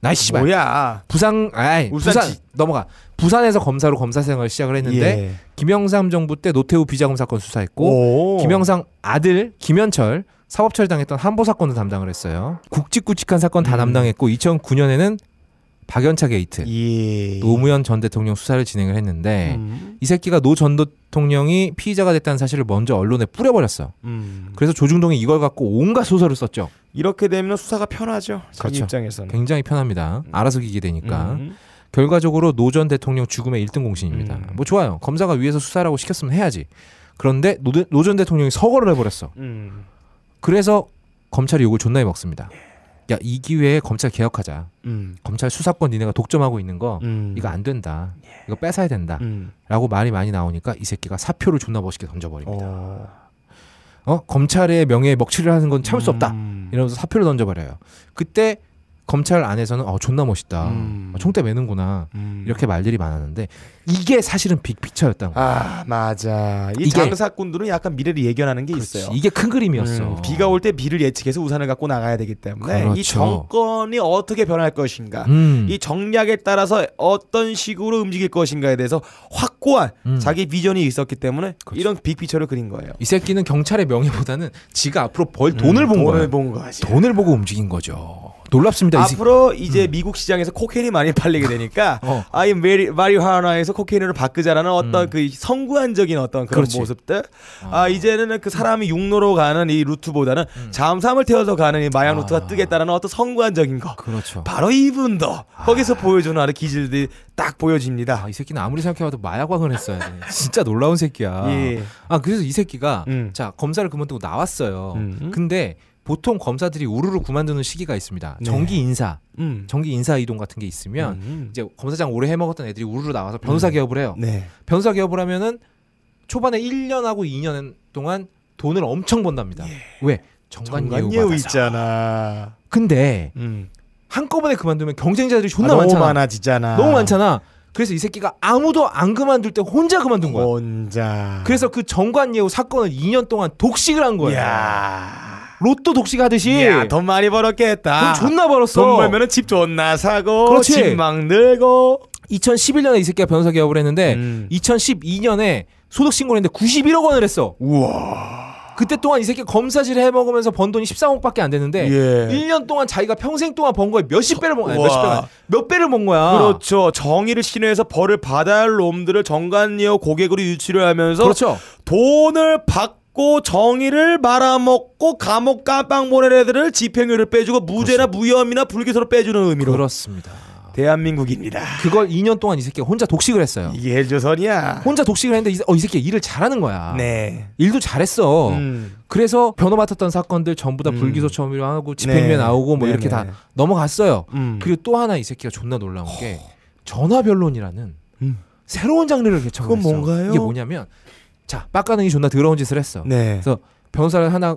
나 씨발. 뭐야. 부상 아이 부산 넘어가. 부산에서 검사로 검사 생활을 시작을 했는데 예. 김영삼 정부 때 노태우 비자금 사건 수사했고 오. 김영삼 아들 김현철 사법처리 당했던 한보 사건도 담당을 했어요. 굵직굵직한 사건 다 음. 담당했고 2009년에는 박연차 게이트 예. 노무현 전 대통령 수사를 진행을 했는데 음. 이 새끼가 노 전 대통령이 피의자가 됐다는 사실을 먼저 언론에 뿌려버렸어. 음. 그래서 조중동이 이걸 갖고 온갖 소설을 썼죠. 이렇게 되면 수사가 편하죠. 그렇죠. 입장에서는 굉장히 편합니다. 음. 알아서 기게 되니까. 음. 결과적으로 노 전 대통령 죽음의 1등 공신입니다. 음. 뭐 좋아요. 검사가 위에서 수사라고 시켰으면 해야지. 그런데 노 전 대통령이 서거를 해버렸어. 그래서 검찰이 욕을 존나게 먹습니다. 예. 야이 기회에 검찰 개혁하자. 음. 검찰 수사권 니네가 독점하고 있는 거 음. 이거 안 된다. 예. 이거 뺏어야 된다.라고 음. 말이 많이 나오니까 이 새끼가 사표를 존나 멋있게 던져버립니다. 오. 어. 어 검찰의 명예에 먹칠을 하는 건 참을 수 없다. 음. 이러면서 사표를 던져버려요. 그때 검찰 안에서는 어 존나 멋있다 음. 아, 총대 매는구나 음. 이렇게 말들이 많았는데 이게 사실은 빅픽처였다는 거야. 아 맞아 이 이게, 장사꾼들은 약간 미래를 예견하는 게 그렇지. 있어요. 이게 큰 그림이었어. 음. 비가 올 때 비를 예측해서 우산을 갖고 나가야 되기 때문에 그렇죠. 이 정권이 어떻게 변할 것인가, 음. 이 정략에 따라서 어떤 식으로 움직일 것인가에 대해서 확고한 음. 자기 비전이 있었기 때문에 그렇죠. 이런 빅픽처를 그린 거예요. 이 새끼는 경찰의 명예보다는 지가 앞으로 벌 돈을 음, 본 돈을 거야. 본 거지. 돈을 보고 움직인 거죠. 놀랍습니다. 앞으로 이... 이제 음. 미국 시장에서 코케인이 많이 팔리게 되니까 [laughs] 어. 아예 메리, 마리화나에서 코케인으로 바꾸자라는 어떤 음. 그 선구안적인 어떤 그런 그렇지. 모습들. 어. 아 이제는 그 사람이 육로로 가는 이 루트보다는 음. 잠수을 태워서 가는 이 마약 아. 루트가 뜨겠다는 어떤 선구안적인 거. 그렇죠. 바로 이분도 아. 거기서 보여주는 아래 기질들이 딱 보여집니다. 아, 이 새끼는 아무리 생각해봐도 마약왕을 했어야 돼. 진짜 놀라운 새끼야. 예. 아 그래서 이 새끼가 음. 자 검사를 그만두고 나왔어요. 음. 근데 보통 검사들이 우르르 구만두는 시기가 있습니다. 네. 정기 인사, 음. 정기 인사 이동 같은 게 있으면 음. 음. 이제 검사장 오래 해먹었던 애들이 우르르 나와서 변호사 음. 개업을 해요. 네. 변호사 개업을 하면은 초반에 1년하고 2년 동안 돈을 엄청 번답니다. 예. 왜? 정관예우 정 있잖아. 근데 음. 한꺼번에 그만두면 경쟁자들이 존나 아, 너무 많잖아. 많아지잖아. 너무 많잖아. 그래서 이 새끼가 아무도 안 그만둘 때 혼자 그만둔 거야. 혼자. 그래서 그 정관예우 사건을 2년 동안 독식을 한 거야. 야. 로또 독식 하듯이 야, 돈 많이 벌었겠다. 돈 존나 벌었어. 돈벌면집 존나 사고 집 막 늘고 2011년에 이 새끼가 변호사 개업을 했는데 음. 2012년에 소득 신고 했는데 91억 원을 했어. 우와. 그때 동안 이 새끼 검사질 해먹으면서 번 돈이 13억밖에 안 됐는데 예. 1년 동안 자기가 평생 동안 번 거에 몇십 배를 먹 몇십 배가 몇 배를 먹 거야. 그렇죠. 정의를 신뢰해서 벌을 받아야 할 놈들을 정관료 고객으로 유치를 하면서 그렇죠. 돈을 받 먹고 정의를 말아먹고 감옥 깜빵 보낸 애들을 집행유예를 빼주고 무죄나 무혐의나 불기소로 빼주는 의미로 그렇습니다. 대한민국입니다. 그걸 2년 동안 이새끼 혼자 독식을 했어요. 이게 조선이야 혼자 독식을 했는데 어, 이 새끼 일을 잘하는 거야. 네. 일도 잘했어. 음. 그래서 변호 맡았던 사건들 전부 다 음. 불기소 처음로 하고 네. 집행유예 뭐 네. 나오고 뭐네 이렇게 네. 다 넘어갔어요. 음. 그리고 또 하나 이 새끼가 존나 놀라운 게 전화변론이라는 음. 새로운 장르를 개척했어. 그건 뭔가요? 이게 뭐냐면 자, 빡가능이 존나 더러운 짓을 했어. 네. 그래서 변호사를 하나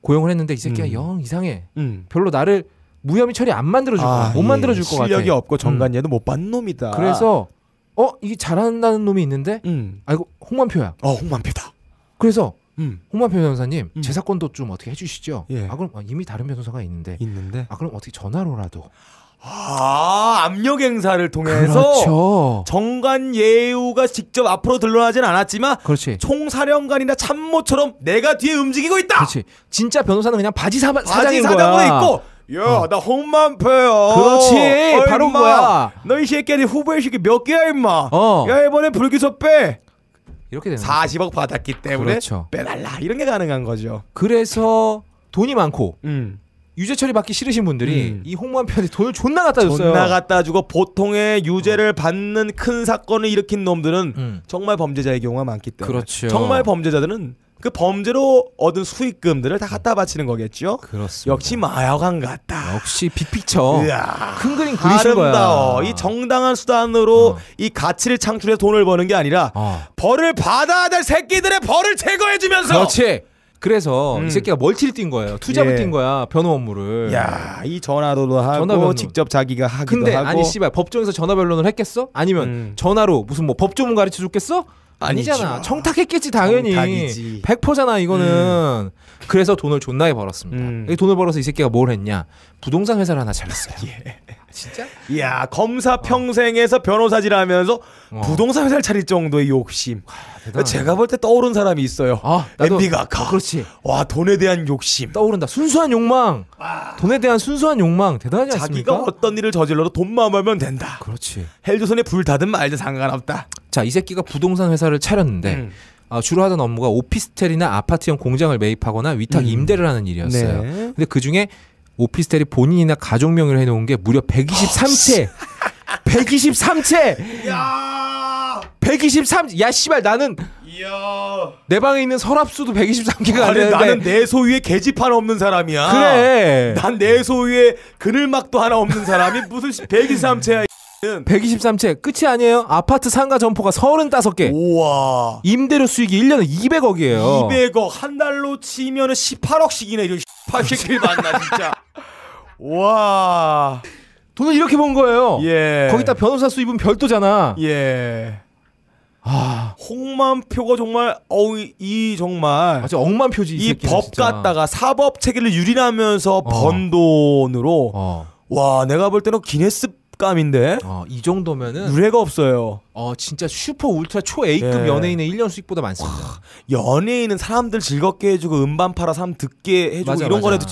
고용을 했는데 이 새끼가 음. 영 이상해. 음. 별로 나를 무혐의 처리 안 만들어줄 거야. 아, 못 예. 만들어줄 것 같아. 실력이 없고 음. 정관 얘도 못반 놈이다. 그래서 어 이게 잘한다는 놈이 있는데 음. 아이고 홍만표야. 어 홍만표다. 그래서 음. 홍만표 변호사님 음. 제 사건도 좀 어떻게 해주시죠. 예. 아 그럼 아, 이미 다른 변호사가 있는데. 있는데. 아 그럼 어떻게 전화로라도. 아, 압력 행사를 통해서 그렇죠. 정관 예우가 직접 앞으로 들러나진 않았지만 그렇지. 총사령관이나 참모처럼 내가 뒤에 움직이고 있다. 그렇지. 진짜 변호사는 그냥 바지 사, 바지 사장으로 입고 야, 어. 나 홍만 패요. 그렇지. 어, 바로 임마. 거야. 너이 새끼한 후보의 새끼 몇 개야, 임마. 어. 야, 이번에 불기소 빼. 이렇게 되는 40억 받았기 때문에 그렇죠. 빼달라. 이런 게 가능한 거죠. 그래서 돈이 많고 음. 유죄 처리받기 싫으신 분들이 음. 이 홍무한 편에 돈을 존나 갖다 줬어요. 존나 갖다 주고 보통의 유죄를 어. 받는 큰 사건을 일으킨 놈들은 음. 정말 범죄자의 경우가 많기 때문에 그렇죠. 정말 범죄자들은 그 범죄로 얻은 수익금들을 다 갖다 바치는 거겠죠. 그렇습니다. 역시 마약왕 같다. 역시 빅픽쳐 이야, 큰 그림 그리신 아름다워. 거야. 이 정당한 수단으로 어. 이 가치를 창출해 돈을 버는 게 아니라 어. 벌을 받아야 될 새끼들의 벌을 제거해주면서 그렇지. 그래서 음. 이 새끼가 멀티를 뛴 거예요. 투잡을 예. 뛴 거야. 변호 업무를. 야, 이 전화로도 하고 전화변론. 직접 자기가 하기도 근데, 하고. 근데 아니 씨발 법정에서 전화 변론을 했겠어? 아니면 음. 전화로 무슨 뭐 법조문 가르쳐 줬겠어? 아니잖아. 아니죠. 청탁했겠지 당연히. 청탁이지. 100%잖아 이거는. 음. 그래서 돈을 존나게 벌었습니다. 음. 돈을 벌어서 이 새끼가 뭘 했냐? 부동산 회사를 하나 차렸어요. [laughs] 예. 아, 진짜? 이야 예. 검사 평생에서 어. 변호사질 하면서 어. 부동산 회사를 차릴 정도의 욕심. 와, 제가 볼 때 떠오른 사람이 있어요. 아, MB가 아, 그렇지. 와 돈에 대한 욕심. 떠오른다. 순수한 욕망. 와. 돈에 대한 순수한 욕망 대단하지 않습니까? 자기가 어떤 일을 저질러도 돈만 하면 된다. 그렇지. 헬조선에 불 닫은 말도 상관없다. 자, 이 새끼가 부동산 회사를 차렸는데 음. 아, 주로 하던 업무가 오피스텔이나 아파트형 공장을 매입하거나 위탁 음. 임대를 하는 일이었어요. 네. 근데 그 중에 오피스텔이 본인이나 가족 명의로 해놓은 게 무려 123채. 어, 123채. 야. 123. 야 씨발 나는 야내 방에 있는 서랍수도 123개가 아니, 안 되는데 나는 내 소유에 계집판 없는 사람이야. 그래. 난 내 소유에 그늘막도 하나 없는 사람이 무슨 123채야. 123채 끝이 아니에요. 아파트 상가 점포가 35개. 우와. 임대료 수익이 1년에 200억이에요. 200억 한 달로 치면 18억씩이네. 이런 18억이 맞나 진짜. [laughs] 와. 돈을 이렇게 번 거예요. 예. 거기다 변호사 수입은 별도잖아. 예. 아. 홍만표가 정말 어우 이 정말 아주 억만표지 이법 갖다가 사법 체계를 유린하면서 어. 번 돈으로 어. 와 내가 볼 때는 기네스 값감인데. 어, 아, 이 정도면은 유례가 없어요. 어, 진짜 슈퍼 울트라 초 A급 예. 연예인의 1년 수익보다 많습니다. 와, 연예인은 사람들 즐겁게 해주고 음반 팔아 사람 듣게 해주고 이런 거라도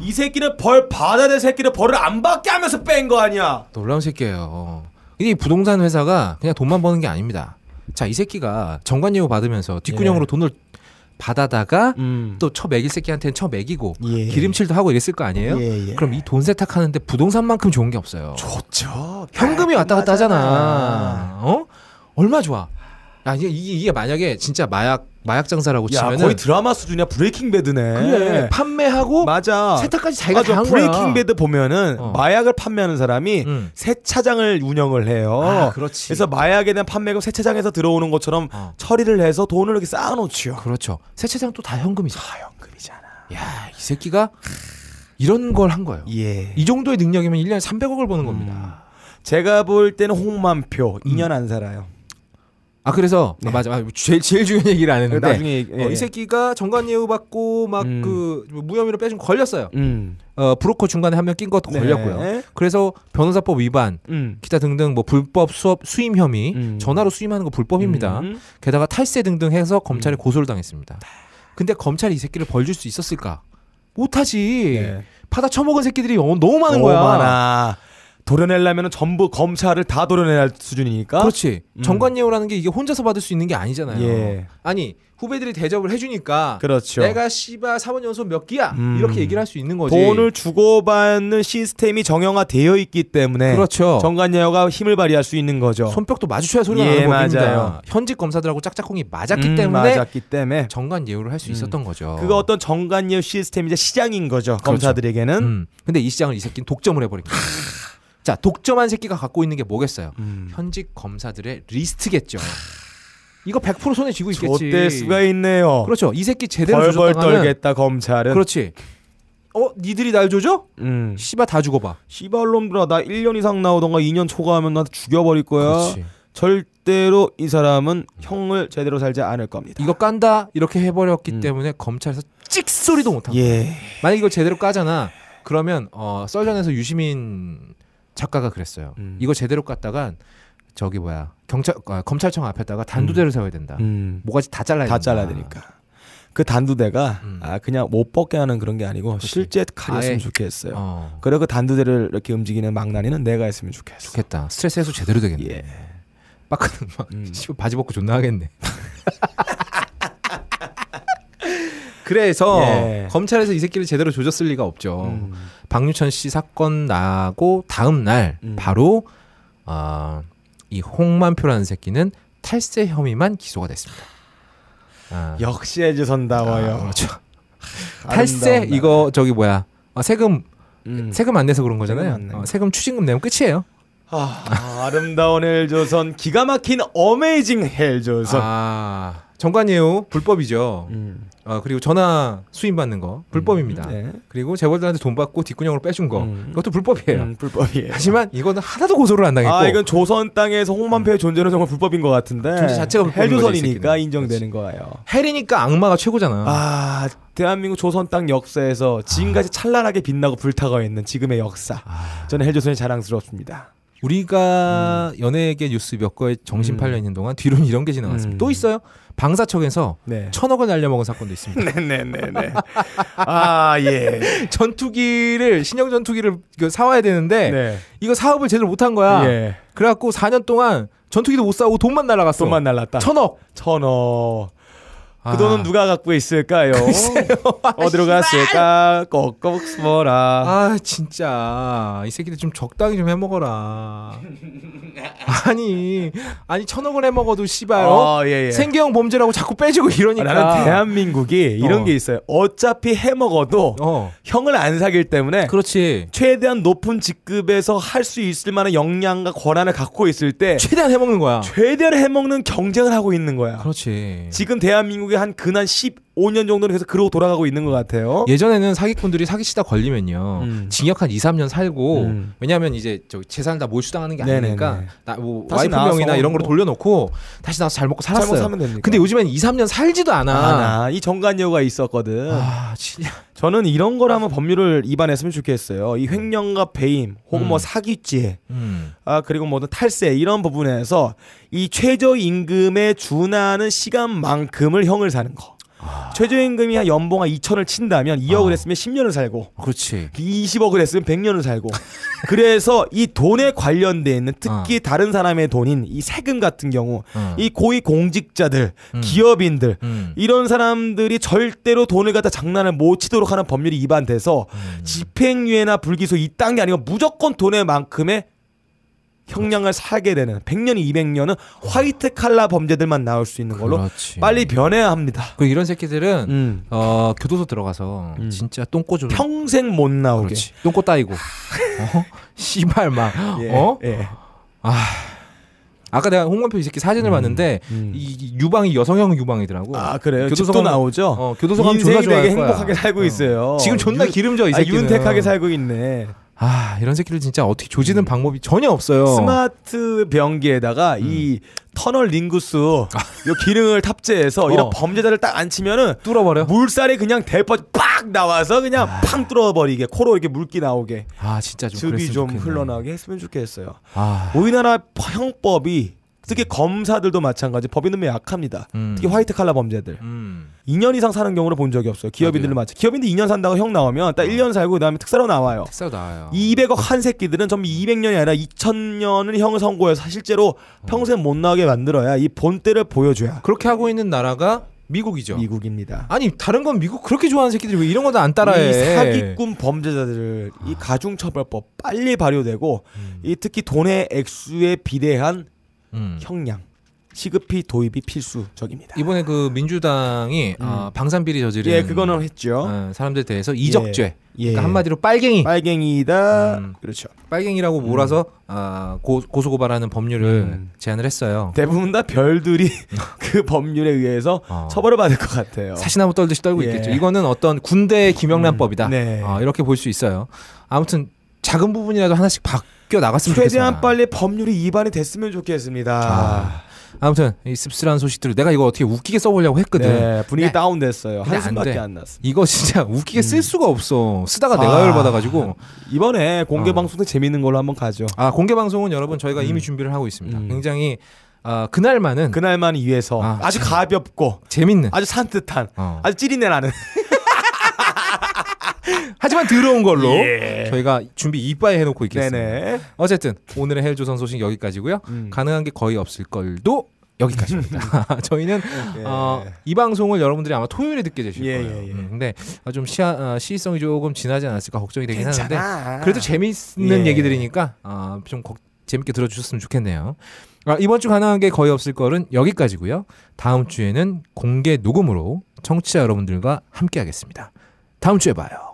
이 새끼는 벌 받아야 될 새끼를 벌을 안 받게 하면서 뺀 거 아니야. 놀라운 새끼예요. 이 부동산 회사가 그냥 돈만 버는 게 아닙니다. 자, 이 새끼가 정관 예우 받으면서 뒷구녕으로 예. 돈을 받아다가 음. 또처 매일 새끼한테는 처매기고 예. 기름칠도 하고 이랬을 거 아니에요? 예, 예. 그럼 이 돈 세탁하는데 부동산만큼 좋은 게 없어요. 좋죠. 현금이 왔다 갔다 하잖아. 어? 얼마 좋아. 아 이게 이게 만약에 진짜 마약 마약 장사라고 치면 거의 드라마 수준이야 브레이킹 배드네. 그래. 판매하고 맞아. 세탁까지 자기가 맞아. 다 브레이킹 배드 보면은 어. 마약을 판매하는 사람이 음. 세차장을 운영을 해요. 아, 그렇지. 그래서 마약에 대한 판매금 세차장에서 들어오는 것처럼 어. 처리를 해서 돈을 이렇게 쌓아 놓지요. 그렇죠. 세차장 또 다현금이죠다 현금이잖아. 야, 이 새끼가 이런 걸 한 거예요. 예. 이 정도의 능력이면 1년에 300억을 버는 음. 겁니다. 제가 볼 때는 홍만표 2년 안 살아요. 아 그래서 네. 아, 맞아, 맞아 제일 제일 중요한 얘기를 안 했는데 나중에 예, 어, 이 예. 새끼가 정관 예우 받고 막그 음. 그 무혐의로 빼준 걸렸어요. 음. 어 브로커 중간에 한 명 낀 것도 네. 걸렸고요. 그래서 변호사법 위반, 음. 기타 등등 뭐 불법 수업 수임 혐의, 음. 전화로 수임하는 거 불법입니다. 음. 게다가 탈세 등등 해서 검찰에 음. 고소를 당했습니다. 네. 근데 검찰이 이 새끼를 벌 줄 수 있었을까? 못하지. 네. 받아 처먹은 새끼들이 어, 너무 많은 거야. 많아. 도려내려면 전부 검사를 다 도려내야 할 수준이니까. 그렇지. 음. 정관예우라는 게 이게 혼자서 받을 수 있는 게 아니잖아요. 예. 아니 후배들이 대접을 해주니까. 그렇죠. 내가 씨발 사원 연수 몇 기야 음. 이렇게 얘기를 할 수 있는 거지. 돈을 주고받는 시스템이 정형화되어 있기 때문에. 그렇죠. 정관예우가 힘을 발휘할 수 있는 거죠. 손뼉도 마주쳐야 소리가 예, 나는 맞아요. 현직 검사들하고 짝짝꿍이 맞았기 음, 때문에. 맞았기 때문에 정관예우를 할수 음. 있었던 거죠. 그거 어떤 정관예우 시스템이 이제 시장인 거죠. 그렇죠. 검사들에게는. 음. 근데 이 시장을 이 새끼는 독점을 해버린 거죠. 자 독점한 새끼가 갖고 있는 게 뭐겠어요? 음. 현직 검사들의 리스트겠죠. 이거 100% 손에 쥐고 있겠지. 저때 수가 있네요. 그렇죠. 이 새끼 제대로 벌벌 떨겠다 검찰은. 그렇지. 어 니들이 날 조져? 음. 씨바 다 죽어봐. 씨발 놈들아 나 1년 이상 나오던가 2년 초과하면 나 죽여버릴 거야. 그렇지. 절대로 이 사람은 형을 제대로 살지 않을 겁니다. 이거 깐다 이렇게 해버렸기 음. 때문에 검찰에서 찍 소리도 못하고. 예. 만약 이걸 제대로 까잖아. 그러면 어 썰전에서 유시민 작가가 그랬어요. 음. 이거 제대로 깠다간 저기 뭐야 경찰 아, 검찰청 앞에다가 단두대를 음. 세워야 된다. 음. 뭐가지 다 잘라야 다 된다. 잘라야 되니까. 그 단두대가 음. 아 그냥 못 벗게 하는 그런 게 아니고 그치. 실제 칼이었으면 아예. 좋겠어요. 어. 그리고 그 단두대를 이렇게 움직이는 망나니는 내가 했으면 좋겠어. 좋겠다. 스트레스 해소 제대로 되겠네. 예. 빡가는 막 음. [laughs] 바지 벗고 존나 하겠네. [laughs] 그래서 예. 검찰에서 이 새끼를 제대로 조졌을 리가 없죠. 음. 박유천 씨 사건 나고 다음 날 음. 바로 어, 이 홍만표라는 새끼는 탈세 혐의만 기소가 됐습니다. 아. 역시 해주선다워요. 아, 그렇죠. 아, [laughs] 탈세 이거 저기 뭐야 아, 세금 음. 세금 안 내서 그런 거잖아요. 세금, 어, 세금 추징금 내면 끝이에요. 아, 름다운 헬조선 기가 막힌 어메이징 헬조선. 아. 정관예우 불법이죠. 음. 아, 그리고 전화 수임 받는 거 불법입니다. 음. 네. 그리고 재벌들한테 돈 받고 뒷구녕으로 빼준 거 음. 그것도 불법이에요. 음, 불법이에요. 하지만 이거는 하나도 고소를 안 당했고. 아 이건 조선 땅에서 홍만표의 음. 존재는 정말 불법인 것 같은데. 존재 자체가 헬조선이니까 인정되는 그렇지. 거예요. 헬이니까 악마가 최고잖아. 아 대한민국 조선 땅 역사에서 지금까지 아. 찬란하게 빛나고 불타고 있는 지금의 역사. 아. 저는 헬조선이 자랑스럽습니다. 우리가 음. 연예계 뉴스 몇 거에 정신 팔려 음. 있는 동안 뒤로는 이런 게 지나갔습니다. 음. 또 있어요? 방사청에서 네. 천억을 날려먹은 사건도 있습니다. [laughs] 네네네네. 아 예. [laughs] 전투기를 신형 전투기를 그 사와야 되는데 네. 이거 사업을 제대로 못 한 거야. 예. 그래갖고 4년 동안 전투기도 못 사고 돈만 날라갔어. 돈만 날랐다. 천억. 천억. 아. 그 돈은 아. 누가 갖고 있을까요? [laughs] [laughs] 어디로 아, 갔을까? 꼭꼭 숨어라. 아 진짜 이 새끼들 좀 적당히 좀 해먹어라. [laughs] 아니 아니 천억을 해먹어도 씨발 어? 어, 예, 예. 생계형 범죄라고 자꾸 빼주고 이러니까. 아, 나는 대한민국이 이런 어. 게 있어요. 어차피 해먹어도 어. 형을 안 사길 때문에 그렇지. 최대한 높은 직급에서 할 수 있을 만한 역량과 권한을 갖고 있을 때 최대한 해먹는 거야. 최대한 해먹는 경쟁을 하고 있는 거야. 그렇지. 지금 대한민국이 한 근한 5년 정도는 계속 그러고 돌아가고 있는 것 같아요. 예전에는 사기꾼들이 사기치다 걸리면요. 음. 징역 한 2, 3년 살고 음. 왜냐하면 이제 저 재산 다 몰수당하는 게 아니니까 나뭐 와이프 명이나 이런 걸로 뭐 돌려놓고 다시 나와서 잘 먹고 살았어요. 잘 먹고 사면 근데 요즘엔 2, 3년 살지도 않아. 아, 이 정관료가 있었거든. 아, 진짜. 저는 이런 거라면 법률을 입안했으면 좋겠어요. 이 횡령과 배임 혹은 뭐 음. 뭐 사기죄 음. 아 그리고 뭐 탈세 이런 부분에서 이 최저임금에 준하는 시간만큼을 형을 사는 거. 아... 최저임금이 한 연봉 한 2천을 친다면 2억을 아... 했으면 10년을 살고 그렇지. 20억을 그 했으면 100년을 살고 [laughs] 그래서 이 돈에 관련돼 있는 특히 어. 다른 사람의 돈인 이 세금 같은 경우 어. 이 고위 공직자들 음. 기업인들 음. 이런 사람들이 절대로 돈을 갖다 장난을 못 치도록 하는 법률이 위반돼서 음. 집행유예나 불기소 이딴 게 아니고 무조건 돈의 만큼의 형량을 살게 되는 100년, 200년은 화이트 칼라 범죄들만 나올 수 있는 걸로 그렇지. 빨리 변해야 합니다. 그 이런 새끼들은 음. 어, 교도소 들어가서 음. 진짜 똥꼬 좀 평생 못 나오게 그렇지. 똥꼬 따이고 아. 어? [laughs] 씨발 막 예, 어? 예. 아 아까 내가 홍건표 이 새끼 사진을 음, 봤는데 음. 이 유방이 여성형 유방이더라고. 아 그래요. 교도소 도 나오죠. 어, 교도소 가면 존나 좋아할 행복하게 살고 어. 있어요. 지금 존나 유, 기름져 이 아, 새끼는. 아, 윤택하게 살고 있네. 아 이런 새끼를 진짜 어떻게 조지는 음. 방법이 전혀 없어요. 스마트 변기에다가 음. 이 터널 링구스 아. 요 기능을 탑재해서 어. 이런 범죄자를 딱 앉히면은 뚫어버려. 물살이 그냥 대퍼 빡 나와서 그냥 아. 팡 뚫어버리게 코로 이렇게 물기 나오게. 아 진짜 좀 즙이 좀 좋겠네. 흘러나게 했으면 좋겠어요. 아. 우리나라 형법이 특히 검사들도 마찬가지 법인은 매우 약합니다. 음. 특히 화이트 칼라 범죄들. 음. 2년 이상 사는 경우를 본 적이 없어요. 기업인들을 맞춰. 기업인들 2년 산다고 형 나오면 딱 1년 어. 살고 그다음에 특사로 나와요. 특사로 나와요. 200억 한 새끼들은 전부 200년이 아니라 2000년을 형을 선고해서 실제로 어. 평생 못 나게 만들어야 이 본때를 보여줘야. 그렇게 하고 있는 나라가 미국이죠. 미국입니다. 아니 다른 건 미국 그렇게 좋아하는 새끼들이 왜 이런 것도 안 따라해? 사기꾼 범죄자들을 이 가중처벌법 빨리 발효되고 음. 이 특히 돈의 액수에 비례한 음. 형량 시급히 도입이 필수적입니다. 이번에 그 민주당이 음. 아, 방산비리 저지른 예, 그거는 했죠. 어, 사람들 대해서 이적죄. 예, 예. 그러니까 한마디로 빨갱이. 빨갱이다. 음, 그렇죠. 빨갱이라고 몰아서 음. 아, 고, 소 고발하는 법률을 음. 제안을 했어요. 대부분 다 별들이 [laughs] [laughs] 그 법률에 의해서 어. 처벌을 받을 것 같아요. 사시나무 떨듯이 떨고 예. 있겠죠. 이거는 어떤 군대 음. 김영란법이다. 네. 어, 이렇게 볼 수 있어요. 아무튼 작은 부분이라도 하나씩 박 바뀌 나갔으면 최대한 좋겠어요. 빨리 법률이 위반이 됐으면 좋겠습니다. 아. 아무튼 이 씁쓸한 소식들 내가 이거 어떻게 웃기게 써보려고 했거든. 네, 분위기 네. 다운됐어요. 한숨밖에 안, 안, 났어. 이거 진짜 웃기게 쓸 음. 수가 없어. 쓰다가 아, 내가 열받아가지고 이번에 공개 어. 방송도 어. 재밌는 걸로 한번 가죠. 아 공개 방송은 여러분 저희가 이미 음. 준비를 하고 있습니다. 음. 굉장히 어, 그날만은 그날만 위해서 아, 주 가볍고 재밌는 아주 산뜻한 어. 아주 찌리내 나는 [laughs] 하지만 더러운 걸로 예. 저희가 준비 이빠에 해놓고 있겠습니다. 네네. 어쨌든 오늘의 헬조선 소식 여기까지고요. 음. 가능한 게 거의 없을 걸도 여기까지입니다. 음. [laughs] 저희는 예. 어, 이 방송을 여러분들이 아마 토요일에 듣게 되실 예, 거예요. 예, 예. 음, 근데 아, 좀 시야, 어, 시의성이 조금 지나지 않았을까 걱정이 되긴 괜찮아. 하는데 그래도 재미있는 예. 얘기들이니까 어, 좀 거, 재밌게 들어주셨으면 좋겠네요. 아, 이번 주 가능한 게 거의 없을 거는 여기까지고요. 다음 주에는 공개 녹음으로 청취자 여러분들과 함께하겠습니다. 다음 주에 봐요.